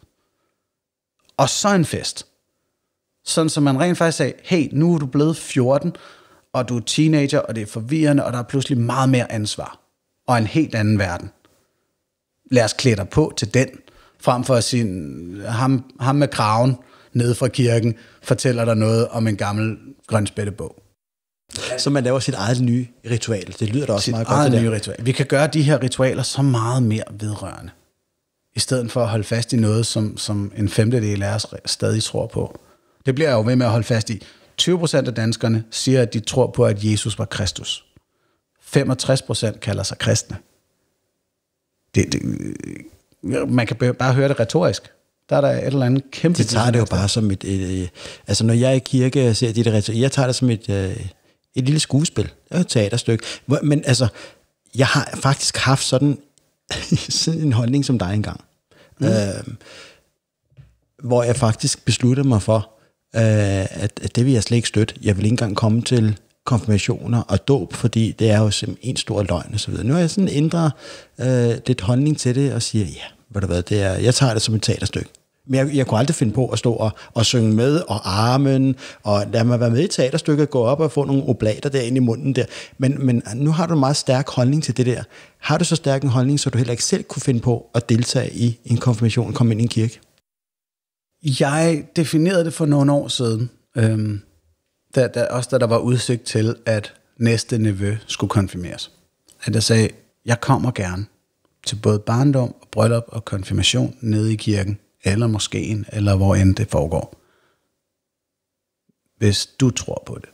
Og så en fest. Sådan som man rent faktisk sagde, hey, nu er du blevet 14, og du er teenager, og det er forvirrende, og der er pludselig meget mere ansvar og en helt anden verden. Lad os klæde dig på til den, frem for at sige, ham, ham med kraven nede fra kirken fortæller dig noget om en gammel grønspættebog. Så man laver sit eget nye ritual. Det lyder da også sit meget godt. Eget nye ritual. Vi kan gøre de her ritualer så meget mere vedrørende. I stedet for at holde fast i noget, som, som en femtedel af os stadig tror på. Det bliver jeg jo ved med at holde fast i. 20 procent af danskerne siger, at de tror på, at Jesus var Kristus. 65 procent kalder sig kristne. Det, det, øh, man kan bare høre det retorisk. Der er der et eller andet kæmpe... Det tager
det jo bare som et... et, øh, et øh, altså, når jeg er i kirke og ser det der retorik, jeg tager det som et, et lille skuespil. Det er et teaterstykke. Men altså, jeg har faktisk haft sådan, sådan en holdning som dig engang. Mm. Øh, hvor jeg faktisk besluttede mig for, øh, at, at det vil jeg slet ikke støtte. Jeg vil ikke engang komme til konfirmationer og dåb, fordi det er jo simpelthen en stor løgn og så videre. Nu har jeg sådan ændret øh, lidt holdning til det og siger, ja, ved du hvad, det er, jeg tager det som et teaterstykke. Men jeg, jeg kunne aldrig finde på at stå og, og synge med, og armen, og lad mig være med i teaterstykket, gå op og få nogle oblater derinde i munden der. Men, men nu har du en meget stærk holdning til det der. Har du så stærk en holdning, så du heller
ikke selv kunne finde på at deltage i en konfirmation, komme ind i en kirke? Jeg definerede det for nogle år siden. Øhm, da, da, også da der var udsigt til, at næste nevø skulle konfirmeres, at jeg sagde, jeg kommer gerne til både barndom, og bryllup og konfirmation nede i kirken, eller moskeen, eller hvor end det foregår. Hvis du tror på det.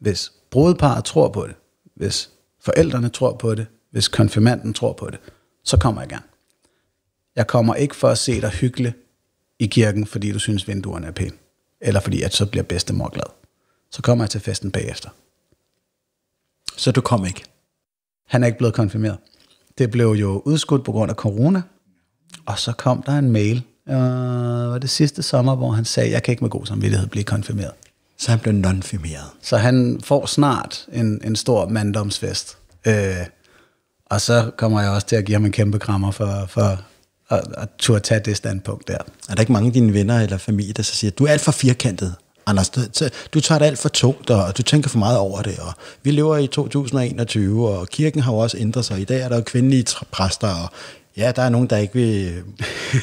Hvis brudeparet tror på det. Hvis forældrene tror på det. Hvis konfirmanden tror på det. Så kommer jeg gerne. Jeg kommer ikke for at se dig hyggeligt i kirken, fordi du synes, vinduerne er pæne. Eller fordi, at så bliver bedstemor glad så kommer jeg til festen bagefter. Så du kom ikke? Han er ikke blevet konfirmeret. Det blev jo udskudt på grund af corona, og så kom der en mail, øh, var det sidste sommer, hvor han sagde, jeg kan ikke med god samvittighed blive konfirmeret. Så han blev nonfirmeret. Så han får snart en, en stor manddomsfest. Øh, og så kommer jeg også til at give ham en kæmpe krammer for, for at, at turde tage det standpunkt der. Er der ikke mange af dine venner
eller familie, der så siger, du er alt for firkantet? Anders, du tager det alt for tungt, og du tænker for meget over det. Og vi lever i 2021, og kirken har jo også ændret sig. I dag er der jo kvindelige præster, og ja, der er nogen, der ikke vil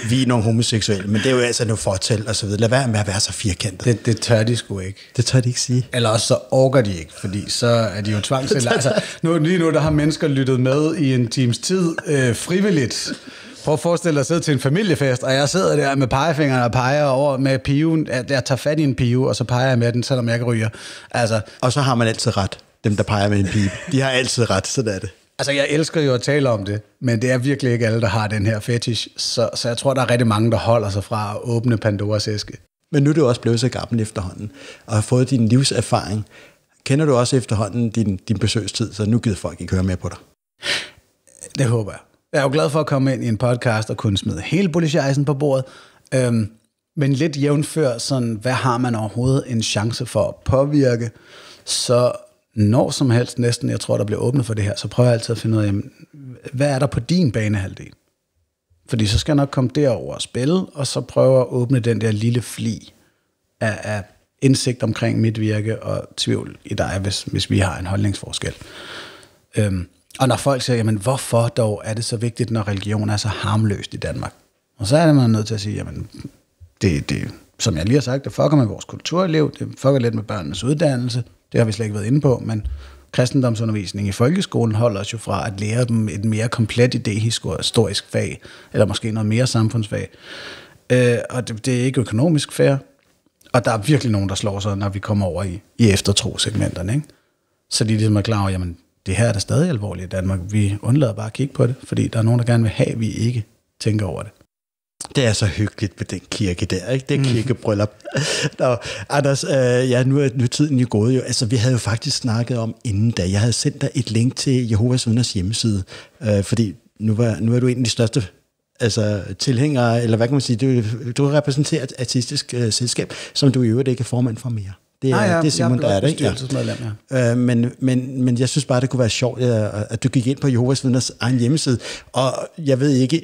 vi nogen homoseksuelle, men det er jo altså noget fortæl
og så videre. Lad være med at være så firkantet. Det, det tør de sgu ikke. Det tør de ikke sige. Eller også så orker de ikke, fordi så er de jo tvangsindlagt. altså, nu, lige nu der har mennesker lyttet med i en times tid øh, frivilligt Prøv at forestille dig at sidde til en familiefest, og jeg sidder der med pegefingrene og peger over med piven. Jeg tager fat i en pive, og så peger jeg med den, selvom jeg ikke ryger. Altså. Og så har man altid ret, dem der peger med en pibe. De har altid ret, sådan er det. Altså, jeg elsker jo at tale om det, men det er virkelig ikke alle, der har den her fetish, så, så jeg tror, der er rigtig mange, der holder sig fra at åbne Pandoras æske. Men nu er du også blevet så gammel efterhånden, og har fået din livserfaring. Kender du også efterhånden din, din besøgstid, så nu gider folk ikke høre mere på dig? Det håber jeg. Jeg er jo glad for at komme ind i en podcast og kunne smide hele bullshit på bordet. Øhm, men lidt jævnfør, sådan, hvad har man overhovedet en chance for at påvirke? Så når som helst næsten, jeg tror, der bliver åbnet for det her, så prøver jeg altid at finde ud af, jamen, hvad er der på din banehalvdel? Fordi så skal jeg nok komme derover og spille, og så prøve at åbne den der lille fli af, af indsigt omkring mit virke og tvivl i dig, hvis, hvis vi har en holdningsforskel. Øhm, og når folk siger, jamen hvorfor dog er det så vigtigt, når religion er så harmløst i Danmark? Og så er man nødt til at sige, jamen det, det, som jeg lige har sagt, det fucker med vores kulturliv, det fucker lidt med børnenes uddannelse, det har vi slet ikke været inde på, men kristendomsundervisning i folkeskolen holder os jo fra at lære dem et mere komplet idehistorisk fag, eller måske noget mere samfundsfag. Øh, og det, det er ikke økonomisk fair, og der er virkelig nogen, der slår sig, når vi kommer over i, i eftertrosegmenterne. Ikke? Så de ligesom er klar over, jamen det her er da stadig alvorligt i Danmark. Vi undlader bare at kigge på det, fordi der er nogen, der gerne vil have, at vi ikke tænker over det. Det er så hyggeligt med den kirke der, ikke? Det mhm.
kirkebryllup. Nå, Anders, øh, ja, nu er, nu er tiden jo gået jo. Altså, vi havde jo faktisk snakket om inden da. Jeg havde sendt dig et link til Jehovas Vidners hjemmeside, øh, fordi nu, var, nu er du en af de største altså, tilhængere, eller hvad kan man sige, du, du repræsenterer et artistisk øh, selskab, som du i øvrigt ikke er formand for mere. Det er, Nej, ja, det er Simon, der er det. Ja. Ja. Øh, men, men, men jeg synes bare, det kunne være sjovt, at du gik ind på Jehovas Vidners egen hjemmeside, og jeg ved ikke,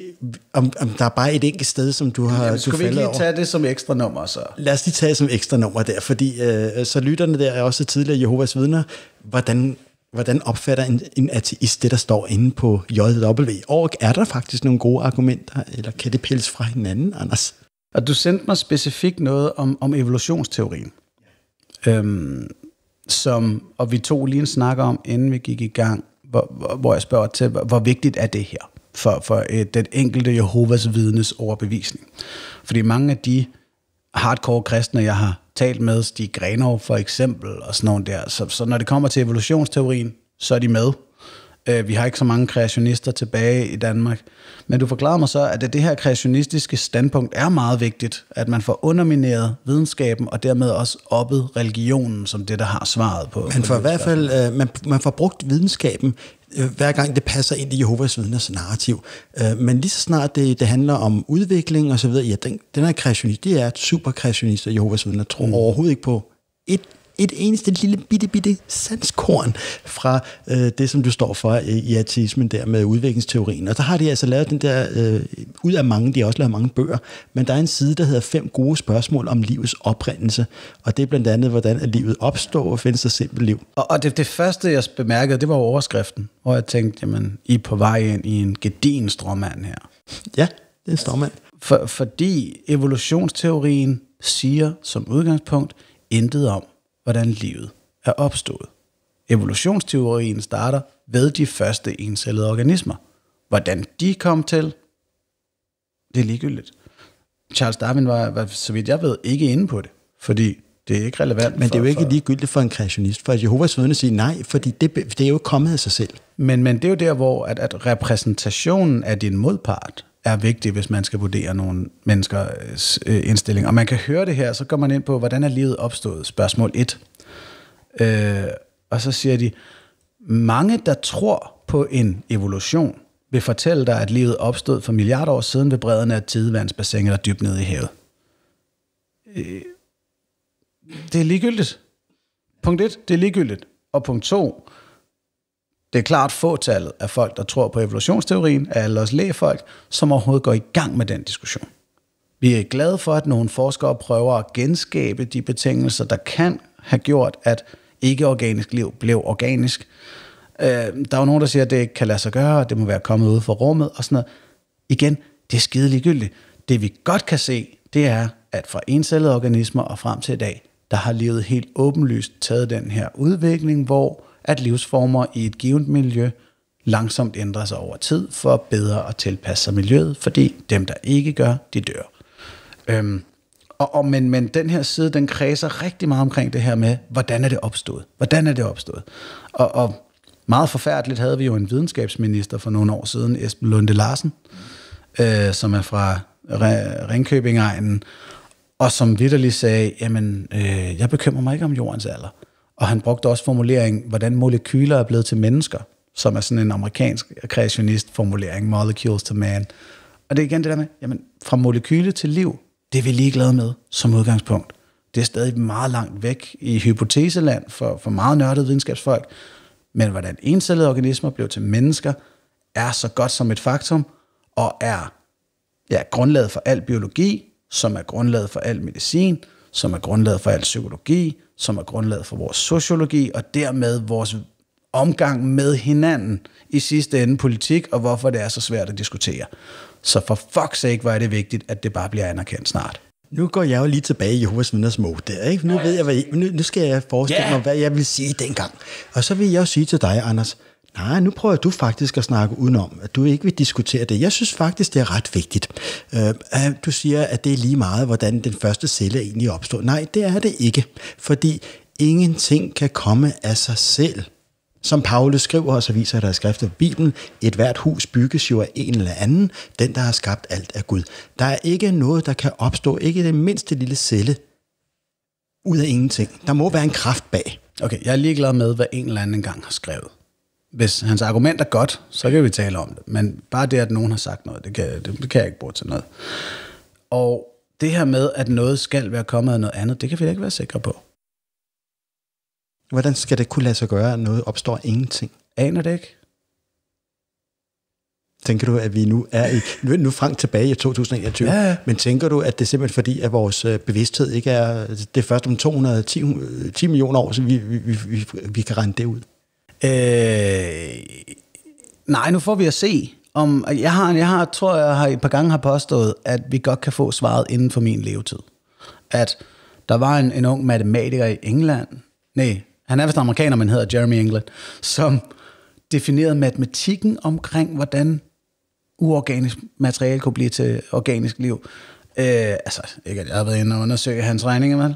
om, om der er bare et enkelt sted, som du har Jamen, Skal vi ikke lige over.
tage det som ekstra nummer så?
Lad os lige tage det som ekstra nummer der, fordi øh, så lytterne der er også tidligere Jehovas Vidner. Hvordan hvordan opfatter en, en ateist det, der står inde på JW? Og
er der faktisk nogle gode argumenter, eller kan det pilles fra hinanden, Anders? Og du sendte mig specifikt noget om, om evolutionsteorien øhm, som, og vi tog lige en snak om, inden vi gik i gang, hvor, hvor, hvor jeg spørger til, hvor, hvor vigtigt er det her for, for øh, den enkelte Jehovas vidnes overbevisning? Fordi mange af de hardcore kristne, jeg har talt med, Stig Grenov for eksempel, og sådan nogle der, så, så når det kommer til evolutionsteorien, så er de med, Øh, vi har ikke så mange kreationister tilbage i Danmark. Men du forklarer mig så, at det her kreationistiske standpunkt er meget vigtigt, at man får undermineret videnskaben og dermed også oppet religionen som det, der har svaret på. Man får i hvert fald
øh, man, man får brugt videnskaben øh, hver gang det passer ind i Jehovas vidners narrativ. Øh, men lige så snart det, det handler om udvikling og så videre, ja, den, den her kreationist, det er super kreationist, og Jehovas vidner tror mm. overhovedet ikke på et et eneste lille bitte bitte sanskorn fra øh, det, som du står for øh, i ateismen der med udviklingsteorien. Og så har de altså lavet den der, øh, ud af mange, de har også lavet mange bøger, men der er en side, der hedder fem gode spørgsmål om livets oprindelse. Og det er blandt andet, hvordan er livet opstår og findes der simpelt liv. Og, og
det, det første, jeg bemærkede, det var overskriften, hvor jeg tænkte, jamen, I er på vej ind i en gedin stråmand her. Ja, det er en stråmand. For, fordi evolutionsteorien siger som udgangspunkt intet om, hvordan livet er opstået. Evolutionsteorien starter ved de første encellede organismer. Hvordan de kom til, det er ligegyldigt. Charles Darwin var, var, så vidt jeg ved, ikke inde på det, fordi det er ikke relevant. Men for, det er jo ikke ligegyldigt for en kreationist, for at Jehovas vidne siger nej, fordi det, det er jo kommet af sig selv. Men, men det er jo der, hvor at, at repræsentationen af din modpart er vigtigt, hvis man skal vurdere nogle menneskers øh, indstilling. Og man kan høre det her, så går man ind på, hvordan er livet opstået? Spørgsmål 1. Øh, og så siger de, mange, der tror på en evolution, vil fortælle dig, at livet opstod for milliarder år siden ved bredden af tidevandsbassinet og dybt nede i havet. Øh, det er ligegyldigt. Punkt 1, det er ligegyldigt. Og punkt 2, det er klart fåtallet af folk, der tror på evolutionsteorien, er alle os lægefolk, som overhovedet går i gang med den diskussion. Vi er glade for, at nogle forskere prøver at genskabe de betingelser, der kan have gjort, at ikke-organisk liv blev organisk. Øh, der er jo nogen, der siger, at det ikke kan lade sig gøre, det må være kommet ud fra rummet og sådan noget. Igen, det er skide ligegyldigt. Det vi godt kan se, det er, at fra encellede organismer og frem til i dag, der har livet helt åbenlyst taget den her udvikling, hvor at livsformer i et givet miljø langsomt ændrer sig over tid for bedre at tilpasse sig miljøet, fordi dem, der ikke gør, de dør. Øhm, og, og, men, men den her side, den kredser rigtig meget omkring det her med, hvordan er det opstået? Hvordan er det opstået? Og, og meget forfærdeligt havde vi jo en videnskabsminister for nogle år siden, Esben Lunde Larsen, øh, som er fra Re- Ringkøbingegnen, og som vidderligt sagde, jamen, øh, jeg bekymrer mig ikke om jordens alder. Og han brugte også formuleringen, hvordan molekyler er blevet til mennesker, som er sådan en amerikansk kreationist-formulering, molecules to man. Og det er igen det der med, jamen, fra molekyle til liv, det er vi ligeglade med som udgangspunkt. Det er stadig meget langt væk i hypoteseland for, for meget nørdede videnskabsfolk. Men hvordan encellede organismer blev til mennesker, er så godt som et faktum, og er ja, grundlaget for al biologi, som er grundlaget for al medicin, som er grundlaget for al psykologi, som er grundlaget for vores sociologi, og dermed vores omgang med hinanden i sidste ende politik, og hvorfor det er så svært at diskutere. Så for fuck's sake var det vigtigt, at det bare bliver anerkendt snart. Nu går jeg jo lige
tilbage i Jehovas vidners mode der, ikke? Nu, ved jeg, hvad I, nu, nu skal jeg forestille yeah. mig, hvad jeg vil sige dengang. Og så vil jeg jo sige til dig, Anders, nej, nu prøver du faktisk at snakke udenom, at du ikke vil diskutere det. Jeg synes faktisk, det er ret vigtigt. Øh, øh, du siger, at det er lige meget, hvordan den første celle egentlig opstår. Nej, det er det ikke, fordi ingenting kan komme af sig selv. Som Paulus skriver og så viser der i skriftet Bibelen, et hvert hus bygges jo af en eller anden, den der har skabt alt af Gud. Der er ikke noget, der kan opstå, ikke den mindste lille
celle, ud af ingenting. Der må være en kraft bag. Okay, jeg er ligeglad med, hvad en eller anden gang har skrevet hvis hans argument er godt, så kan vi tale om det. Men bare det, at nogen har sagt noget, det kan, det, det kan jeg ikke bruge til noget. Og det her med, at noget skal være kommet af noget andet, det kan vi da ikke være sikre på. Hvordan skal det kunne lade sig
gøre, at noget opstår ingenting? Aner det ikke. Tænker du, at vi nu er i, nu, er Frank tilbage i 2021, ja, ja. men tænker du, at det er simpelthen fordi, at vores øh, bevidsthed ikke er, det er først om 210 10 millioner år, så vi, vi, vi, vi kan regne det
ud? Øh, nej, nu får vi at se. Om, jeg, har, jeg har, tror, jeg har et par gange har påstået, at vi godt kan få svaret inden for min levetid. At der var en, en ung matematiker i England, nej, han er vist amerikaner, men hedder Jeremy England, som definerede matematikken omkring, hvordan uorganisk materiale kunne blive til organisk liv. Øh, altså, ikke at jeg har været inde og undersøge hans regninger,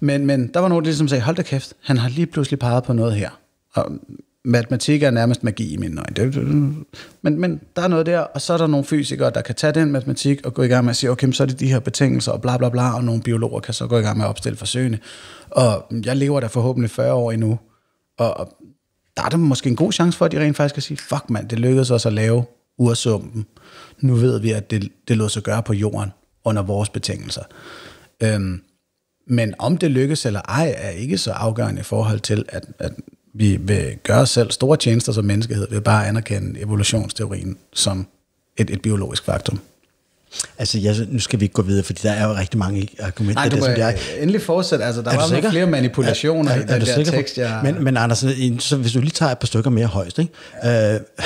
men, men der var nogen, der ligesom sagde, hold da kæft, han har lige pludselig peget på noget her. Og matematik er nærmest magi i mine øjne. Men, men der er noget der, og så er der nogle fysikere, der kan tage den matematik og gå i gang med at sige, okay, så er det de her betingelser og bla bla bla, og nogle biologer kan så gå i gang med at opstille forsøgene. Og jeg lever der forhåbentlig 40 år endnu, og der er der måske en god chance for, at de rent faktisk kan sige, fuck mand, det lykkedes os at lave ursumpen. Nu ved vi, at det, det lod sig gøre på jorden under vores betingelser. Øhm, men om det lykkes eller ej, er ikke så afgørende i forhold til, at, at vi vil gøre os selv store tjenester som menneskehed ved bare at anerkende evolutionsteorien som et, et biologisk faktum. Altså, jeg, nu skal vi ikke gå videre, fordi der er jo rigtig mange argumenter. Nej, du må der, som jeg, endelig fortsætte. Altså, der er var nogle flere manipulationer er, er, er, i den der, der tekst. Jeg... Men,
men Anders, så hvis du lige tager et par stykker mere højst, ikke? Ja. Øh,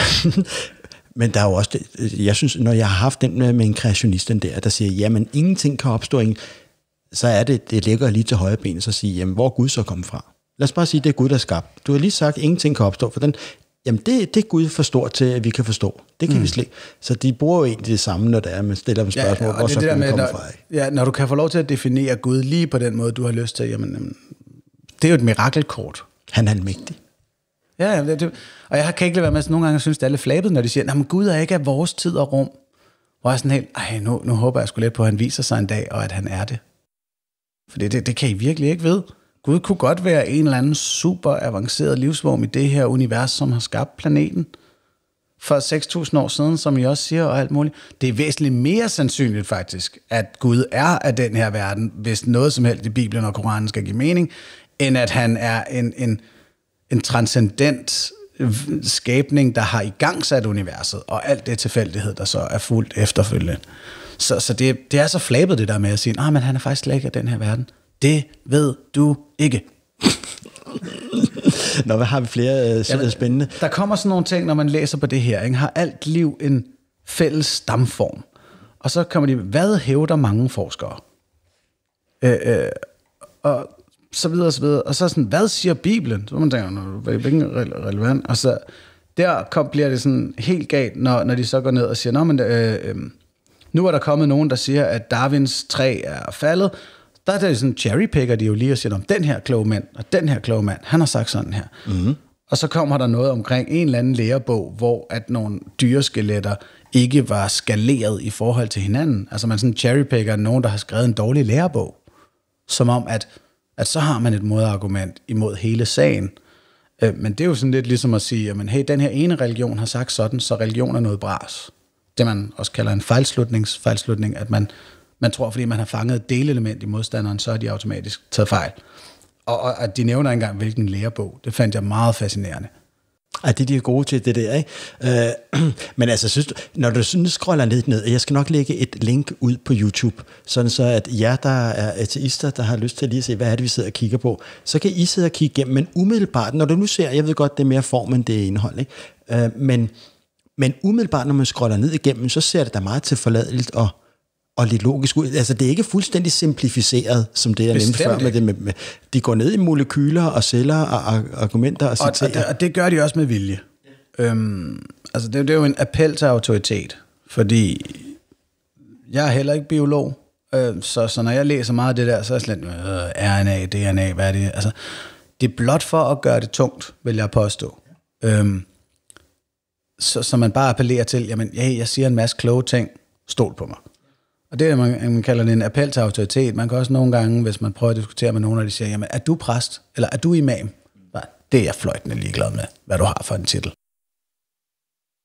Men der er jo også, det, jeg synes, når jeg har haft den med, med en kreationist, den der, der siger, jamen ingenting kan opstå, så er det, det ligger lige til højre benet, så siger, jamen hvor er Gud så kommet fra? lad os bare sige, det er Gud, der skabt. Du har lige sagt, at ingenting kan opstå, for den, jamen det, det er Gud for stor til, at vi kan forstå. Det kan mm. vi slet Så de
bruger jo egentlig det samme, når det er, man stiller dem spørgsmål, ja, og hvor det, så det der med, når, fra. Ja, når du kan få lov til at definere Gud lige på den måde, du har lyst til, jamen, jamen det er jo et mirakelkort. Han er almægtig. Ja, jamen, det, det, og jeg kan ikke lade være med, at nogle gange synes, det er lidt flabet, når de siger, at Gud er ikke af vores tid og rum. Hvor jeg er sådan helt, ej, nu, nu håber jeg sgu lidt på, at han viser sig en dag, og at han er det. For det, det, det kan I virkelig ikke vide. Gud kunne godt være en eller anden super avanceret livsform i det her univers, som har skabt planeten for 6.000 år siden, som I også siger, og alt muligt. Det er væsentligt mere sandsynligt faktisk, at Gud er af den her verden, hvis noget som helst i Bibelen og Koranen skal give mening, end at han er en, en, en transcendent skabning, der har igangsat universet, og alt det tilfældighed, der så er fuldt efterfølgende. Så, så det, det er så flabet det der med at sige, at ah, men han er faktisk slet ikke af den her verden. Det ved du ikke. Nå, hvad har vi flere øh, ja, spændende? Der kommer sådan nogle ting, når man læser på det her. Ikke? Har alt liv en fælles stamform? Og så kommer de, hvad hævder mange forskere? Øh, øh, og så videre og så videre. Og så sådan, hvad siger Bibelen? Så man tænker, hvilken relevant? Og så der kom, bliver det sådan helt galt, når, når de så går ned og siger, Nå, men, øh, øh, nu er der kommet nogen, der siger, at Darwins træ er faldet, der er det sådan, cherrypicker de jo lige og siger, om den her kloge mand, og den her kloge mand, han har sagt sådan her. Mm. Og så kommer der noget omkring en eller anden lærebog, hvor at nogle dyreskeletter ikke var skaleret i forhold til hinanden. Altså man sådan cherrypicker nogen, der har skrevet en dårlig lærebog. Som om, at, at så har man et modargument imod hele sagen. Øh, men det er jo sådan lidt ligesom at sige, at hey, den her ene religion har sagt sådan, så religion er noget bras. Det man også kalder en fejlslutningsfejlslutning, at man man tror, fordi man har fanget et delelement i modstanderen, så har de automatisk taget fejl. Og, og, at de nævner engang, hvilken lærebog. Det fandt jeg meget fascinerende. Ej, det de er gode til, det der, ikke? Øh, men altså, synes du, når du sådan
scroller lidt ned, jeg skal nok lægge et link ud på YouTube, sådan så at jer, der er ateister, der har lyst til lige at se, hvad er det, vi sidder og kigger på, så kan I sidde og kigge igennem, men umiddelbart, når du nu ser, jeg ved godt, det er mere form, end det er indhold, ikke? Øh, men, men umiddelbart, når man scroller ned igennem, så ser det da meget tilforladeligt og og lidt logisk ud. Altså, det er ikke fuldstændig simplificeret, som det, er nemt før. Med det med, med, de går ned i molekyler og celler og, og argumenter og citerer. Og, og, det, og
det gør de også med vilje. Ja. Øhm, altså, det, det er jo en appel til autoritet, fordi jeg er heller ikke biolog, øh, så, så når jeg læser meget af det der, så er jeg slet øh, RNA, DNA, hvad er det? Altså, det er blot for at gøre det tungt, vil jeg påstå. Ja. Øhm, så, så man bare appellerer til, jamen, hey, jeg siger en masse kloge ting, stol på mig. Og det er, man, man kalder det en appel til autoritet. Man kan også nogle gange, hvis man prøver at diskutere med nogen, og de siger, jamen, er du præst, eller er du imam? Bare, det er jeg fløjtende ligeglad med, hvad du har for en titel.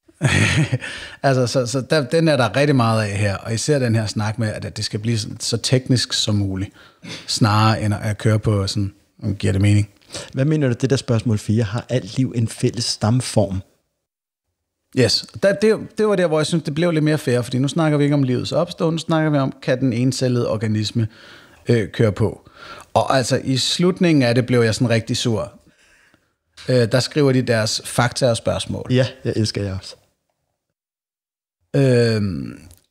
altså, så, så der, den er der rigtig meget af her, og især den her snak med, at det skal blive så teknisk som muligt, snarere end at køre på sådan, giver det mening? Hvad mener du, det der spørgsmål 4, har
alt liv en fælles stamform?
Yes, der, det, det var der, hvor jeg synes, det blev lidt mere fair, fordi nu snakker vi ikke om livets opståen, nu snakker vi om, kan den encellede organisme øh, køre på. Og altså, i slutningen af det blev jeg sådan rigtig sur. Øh, der skriver de deres fakta og spørgsmål. Ja, jeg elsker jer også. Øh,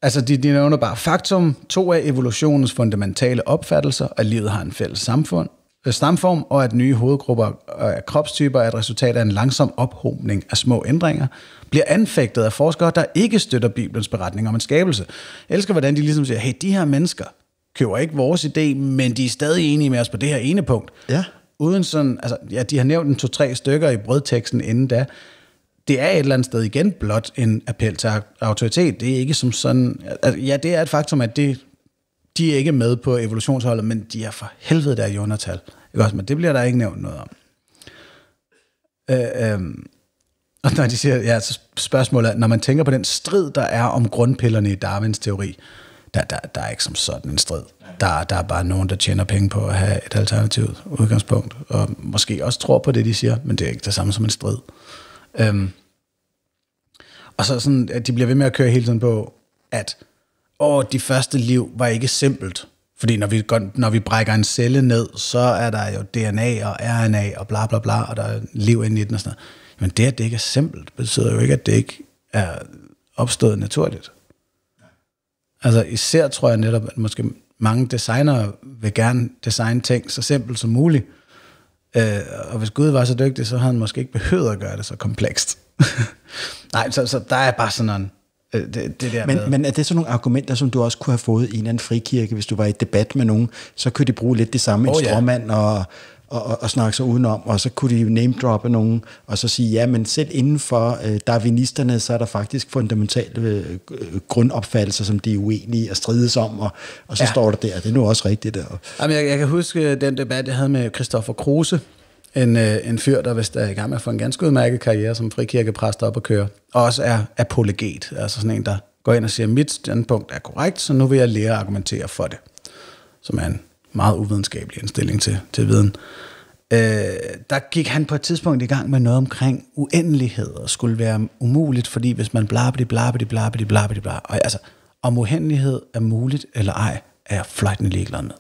altså, de, de nævner bare faktum. To af evolutionens fundamentale opfattelser, at livet har en fælles samfund, Øh, stamform, og at nye hovedgrupper af øh, kropstyper er et resultat af en langsom ophobning af små ændringer, bliver anfægtet af forskere, der ikke støtter Bibelens beretning om en skabelse. Jeg elsker, hvordan de ligesom siger, hey, de her mennesker køber ikke vores idé, men de er stadig enige med os på det her ene punkt. Ja. Uden sådan, altså, ja, de har nævnt en to-tre stykker i brødteksten inden da, det er et eller andet sted igen blot en appel til autoritet. Det er ikke som sådan... Altså, ja, det er et faktum, at det, de er ikke med på evolutionsholdet, men de er for helvede der i undertal. Ikke også? Men det bliver der ikke nævnt noget om. Øh, øh, og når de siger, ja, så spørgsmålet er, når man tænker på den strid, der er om grundpillerne i Darwins teori, der, der, der er ikke som sådan en strid. Der, der er bare nogen, der tjener penge på at have et alternativt udgangspunkt, og måske også tror på det, de siger, men det er ikke det samme som en strid. Øhm, og så sådan, at de bliver ved med at køre hele tiden på, at åh, de første liv var ikke simpelt. Fordi når vi, når vi brækker en celle ned, så er der jo DNA og RNA og bla bla bla, og der er liv inde i den og sådan noget. Men det, at det ikke er simpelt, betyder jo ikke, at det ikke er opstået naturligt. Altså især tror jeg netop, at måske mange designer vil gerne designe ting så simpelt som muligt. Øh, og hvis Gud var så dygtig, så havde han måske ikke behøvet at gøre det så komplekst. Nej, så, så der er bare sådan en... Øh, det, det der men, men
er det sådan nogle argumenter, som du også kunne have fået i en eller anden frikirke, hvis du var i debat med nogen, så kunne de bruge lidt det samme, oh, en stråmand ja. og, og, og, og snakke sig udenom, og så kunne de jo name-droppe nogen, og så sige, ja, men selv inden for øh, darwinisterne, så er der faktisk fundamentale øh, grundopfattelser, som de er uenige og strides om, og, og så ja. står der der, det er nu også rigtigt. Og...
Jamen, jeg, jeg kan huske øh, den debat, jeg havde med Christoffer Kruse, en, øh, en fyr, der vist er i gang med at få en ganske udmærket karriere som frikirkepræst op at køre, og også er apologet, altså sådan en, der går ind og siger, mit standpunkt er korrekt, så nu vil jeg lære at argumentere for det, som er en meget uvidenskabelig indstilling til, til viden. Øh, der gik han på et tidspunkt i gang med noget omkring uendelighed, og skulle være umuligt, fordi hvis man blabidi, blabidi, blabidi, blabidi, bla, og altså, om uendelighed er muligt eller ej, er jeg fløjtende ligeglad med.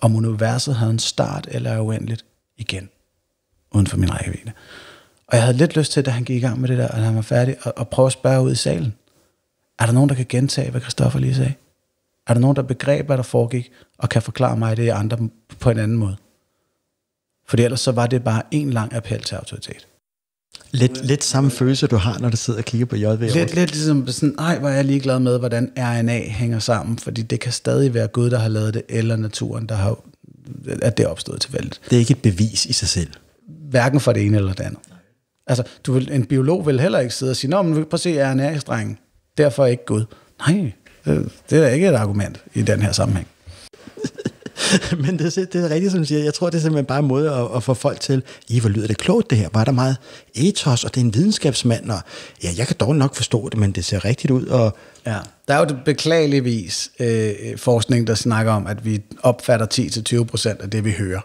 Om universet har en start eller er uendeligt, igen, uden for min rækkevidde. Og jeg havde lidt lyst til, da han gik i gang med det der, og han var færdig, at, at prøve at spørge ud i salen. Er der nogen, der kan gentage, hvad Kristoffer lige sagde? Er der nogen, der begreb, hvad der foregik, og kan forklare mig det andre på en anden måde? For ellers så var det bare en lang appel til autoritet.
Lidt, lidt samme følelse, du har, når du sidder og kigger på JV. Lidt,
lidt ligesom sådan, nej, hvor er jeg ligeglad med, hvordan RNA hænger sammen, fordi det kan stadig være Gud, der har lavet det, eller naturen, der har, at det er opstået tilfældigt. Det er ikke et bevis i sig selv hverken for det ene eller det andet. Altså, du vil, en biolog vil heller ikke sidde og sige, nå, men prøv at se RNA-strengen, derfor er ikke Gud. Nej, det, øh, det er da ikke et argument i den her sammenhæng. men
det, er, det er rigtigt, som du siger. Jeg tror, det er simpelthen bare en måde at, at få folk til, i hvor lyder det klogt det her, var der meget ethos, og det er en videnskabsmand, og ja, jeg kan dog nok forstå det, men det ser rigtigt ud. Og ja.
Der er jo det beklageligvis øh, forskning, der snakker om, at vi opfatter 10-20 af det, vi hører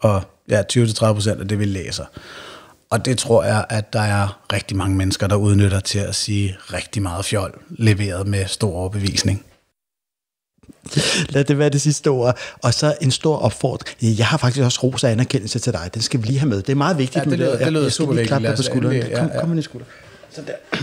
og ja, 20-30 af det, vi læser. Og det tror jeg, at der er rigtig mange mennesker, der udnytter til at sige rigtig meget fjol, leveret med stor overbevisning. Lad det være det sidste ord. Og så en stor
opfordring. Jeg har faktisk også ros og anerkendelse til dig. Den skal vi lige have med. Det er meget vigtigt. Ja, det lyder, det lyder super vigtigt. Jeg skal lige klappe på skulderen. Endelig, ja, kom, ja. kom med skulder. Så der.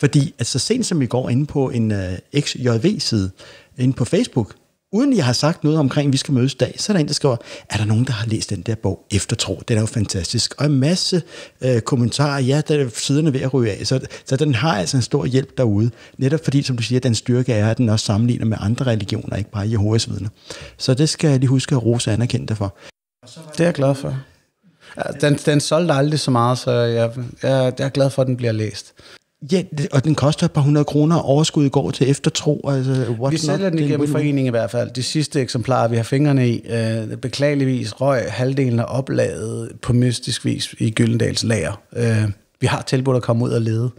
Fordi så altså, sent som i går inde på en uh, øh, XJV-side, inde på Facebook, uden jeg har sagt noget omkring, at vi skal mødes dag, så er der en, der skriver, er der nogen, der har læst den der bog, Eftertro? Den er jo fantastisk. Og en masse øh, kommentarer, ja, der er siderne ved at ryge af. Så, så den har altså en stor hjælp derude. Netop fordi, som du siger, den styrke er, at den også sammenligner med andre religioner, ikke bare Jehovas vidner. Så det skal jeg lige huske, at rose anerkendte for.
Det er jeg glad for. Den, den solgte aldrig så meget, så jeg, jeg, jeg er glad for, at den bliver læst. Ja, og den koster et par hundrede kroner, og overskuddet går til eftertro. Altså, what vi sælger den igennem foreningen i hvert fald. De sidste eksemplarer, vi har fingrene i, øh, beklageligvis røg halvdelen af oplaget på mystisk vis i Gyldendals lager. Øh, vi har tilbudt at komme ud og lede.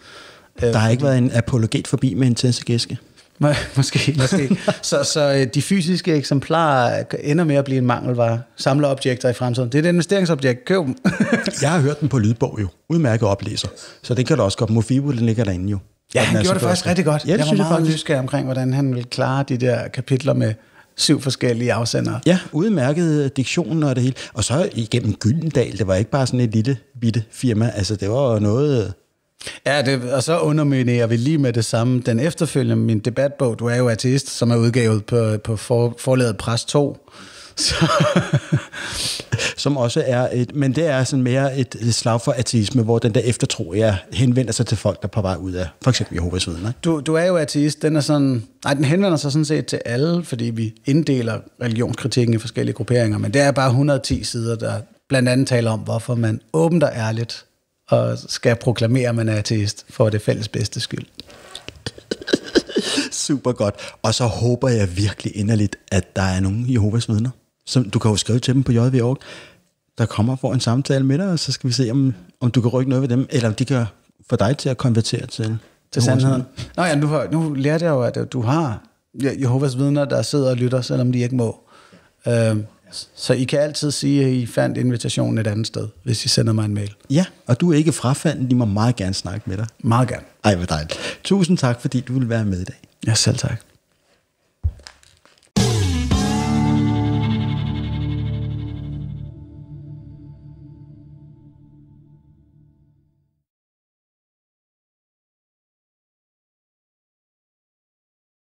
Øh, Der har ikke været en apologet forbi med
en tændsegæske? Må, måske, måske.
så, så øh, de fysiske eksemplarer ender med at blive en mangelvare. Samler objekter i fremtiden. Det er et investeringsobjekt. Køb dem. jeg har hørt den på
lydbog jo. Udmærket oplæser. Så det kan du også godt. Mofibo, den ligger derinde jo. Ja, han gjorde altså det faktisk rigtig godt. Ja, det jeg var meget jeg
nysgerrig omkring, hvordan han ville klare de der kapitler med syv forskellige afsendere.
Ja, udmærket diktionen og det hele. Og så igennem Gyldendal, det var ikke bare sådan et lille bitte
firma, altså det var noget Ja, det, og så underminerer vi lige med det samme den efterfølgende, min debatbog, Du er jo ateist, som er udgavet på, på for, forladet Pres 2. Så. som også er et, men det er sådan mere et, et slag
for ateisme, hvor den der eftertro ja, henvender sig til folk, der er på vej ud af for eksempel Jehovas vidner.
Du, du er jo ateist, den er sådan, nej, den henvender sig sådan set til alle, fordi vi inddeler religionskritikken i forskellige grupperinger, men det er bare 110 sider, der blandt andet taler om, hvorfor man åbent og ærligt og skal proklamere, at man er ateist for det fælles bedste skyld.
Super godt. Og så håber jeg virkelig inderligt, at der er nogen Jehovas vidner. Som, du kan jo skrive til dem på Org, der kommer for en samtale med dig, og så skal vi se, om, om du kan rykke noget ved dem, eller om de kan få dig til at konvertere til... Til sandheden.
Nå ja, nu, nu lærte jeg jo, at du har Jehovas vidner, der sidder og lytter, selvom de ikke må. Øh, så I kan altid sige, at I fandt invitationen et andet sted, hvis I sender mig en mail. Ja, og du er ikke frafaldet. De må meget gerne snakke med dig. Meget gerne. Ej, hvor dejligt. Tusind tak, fordi du vil
være med i dag. Ja, selv tak.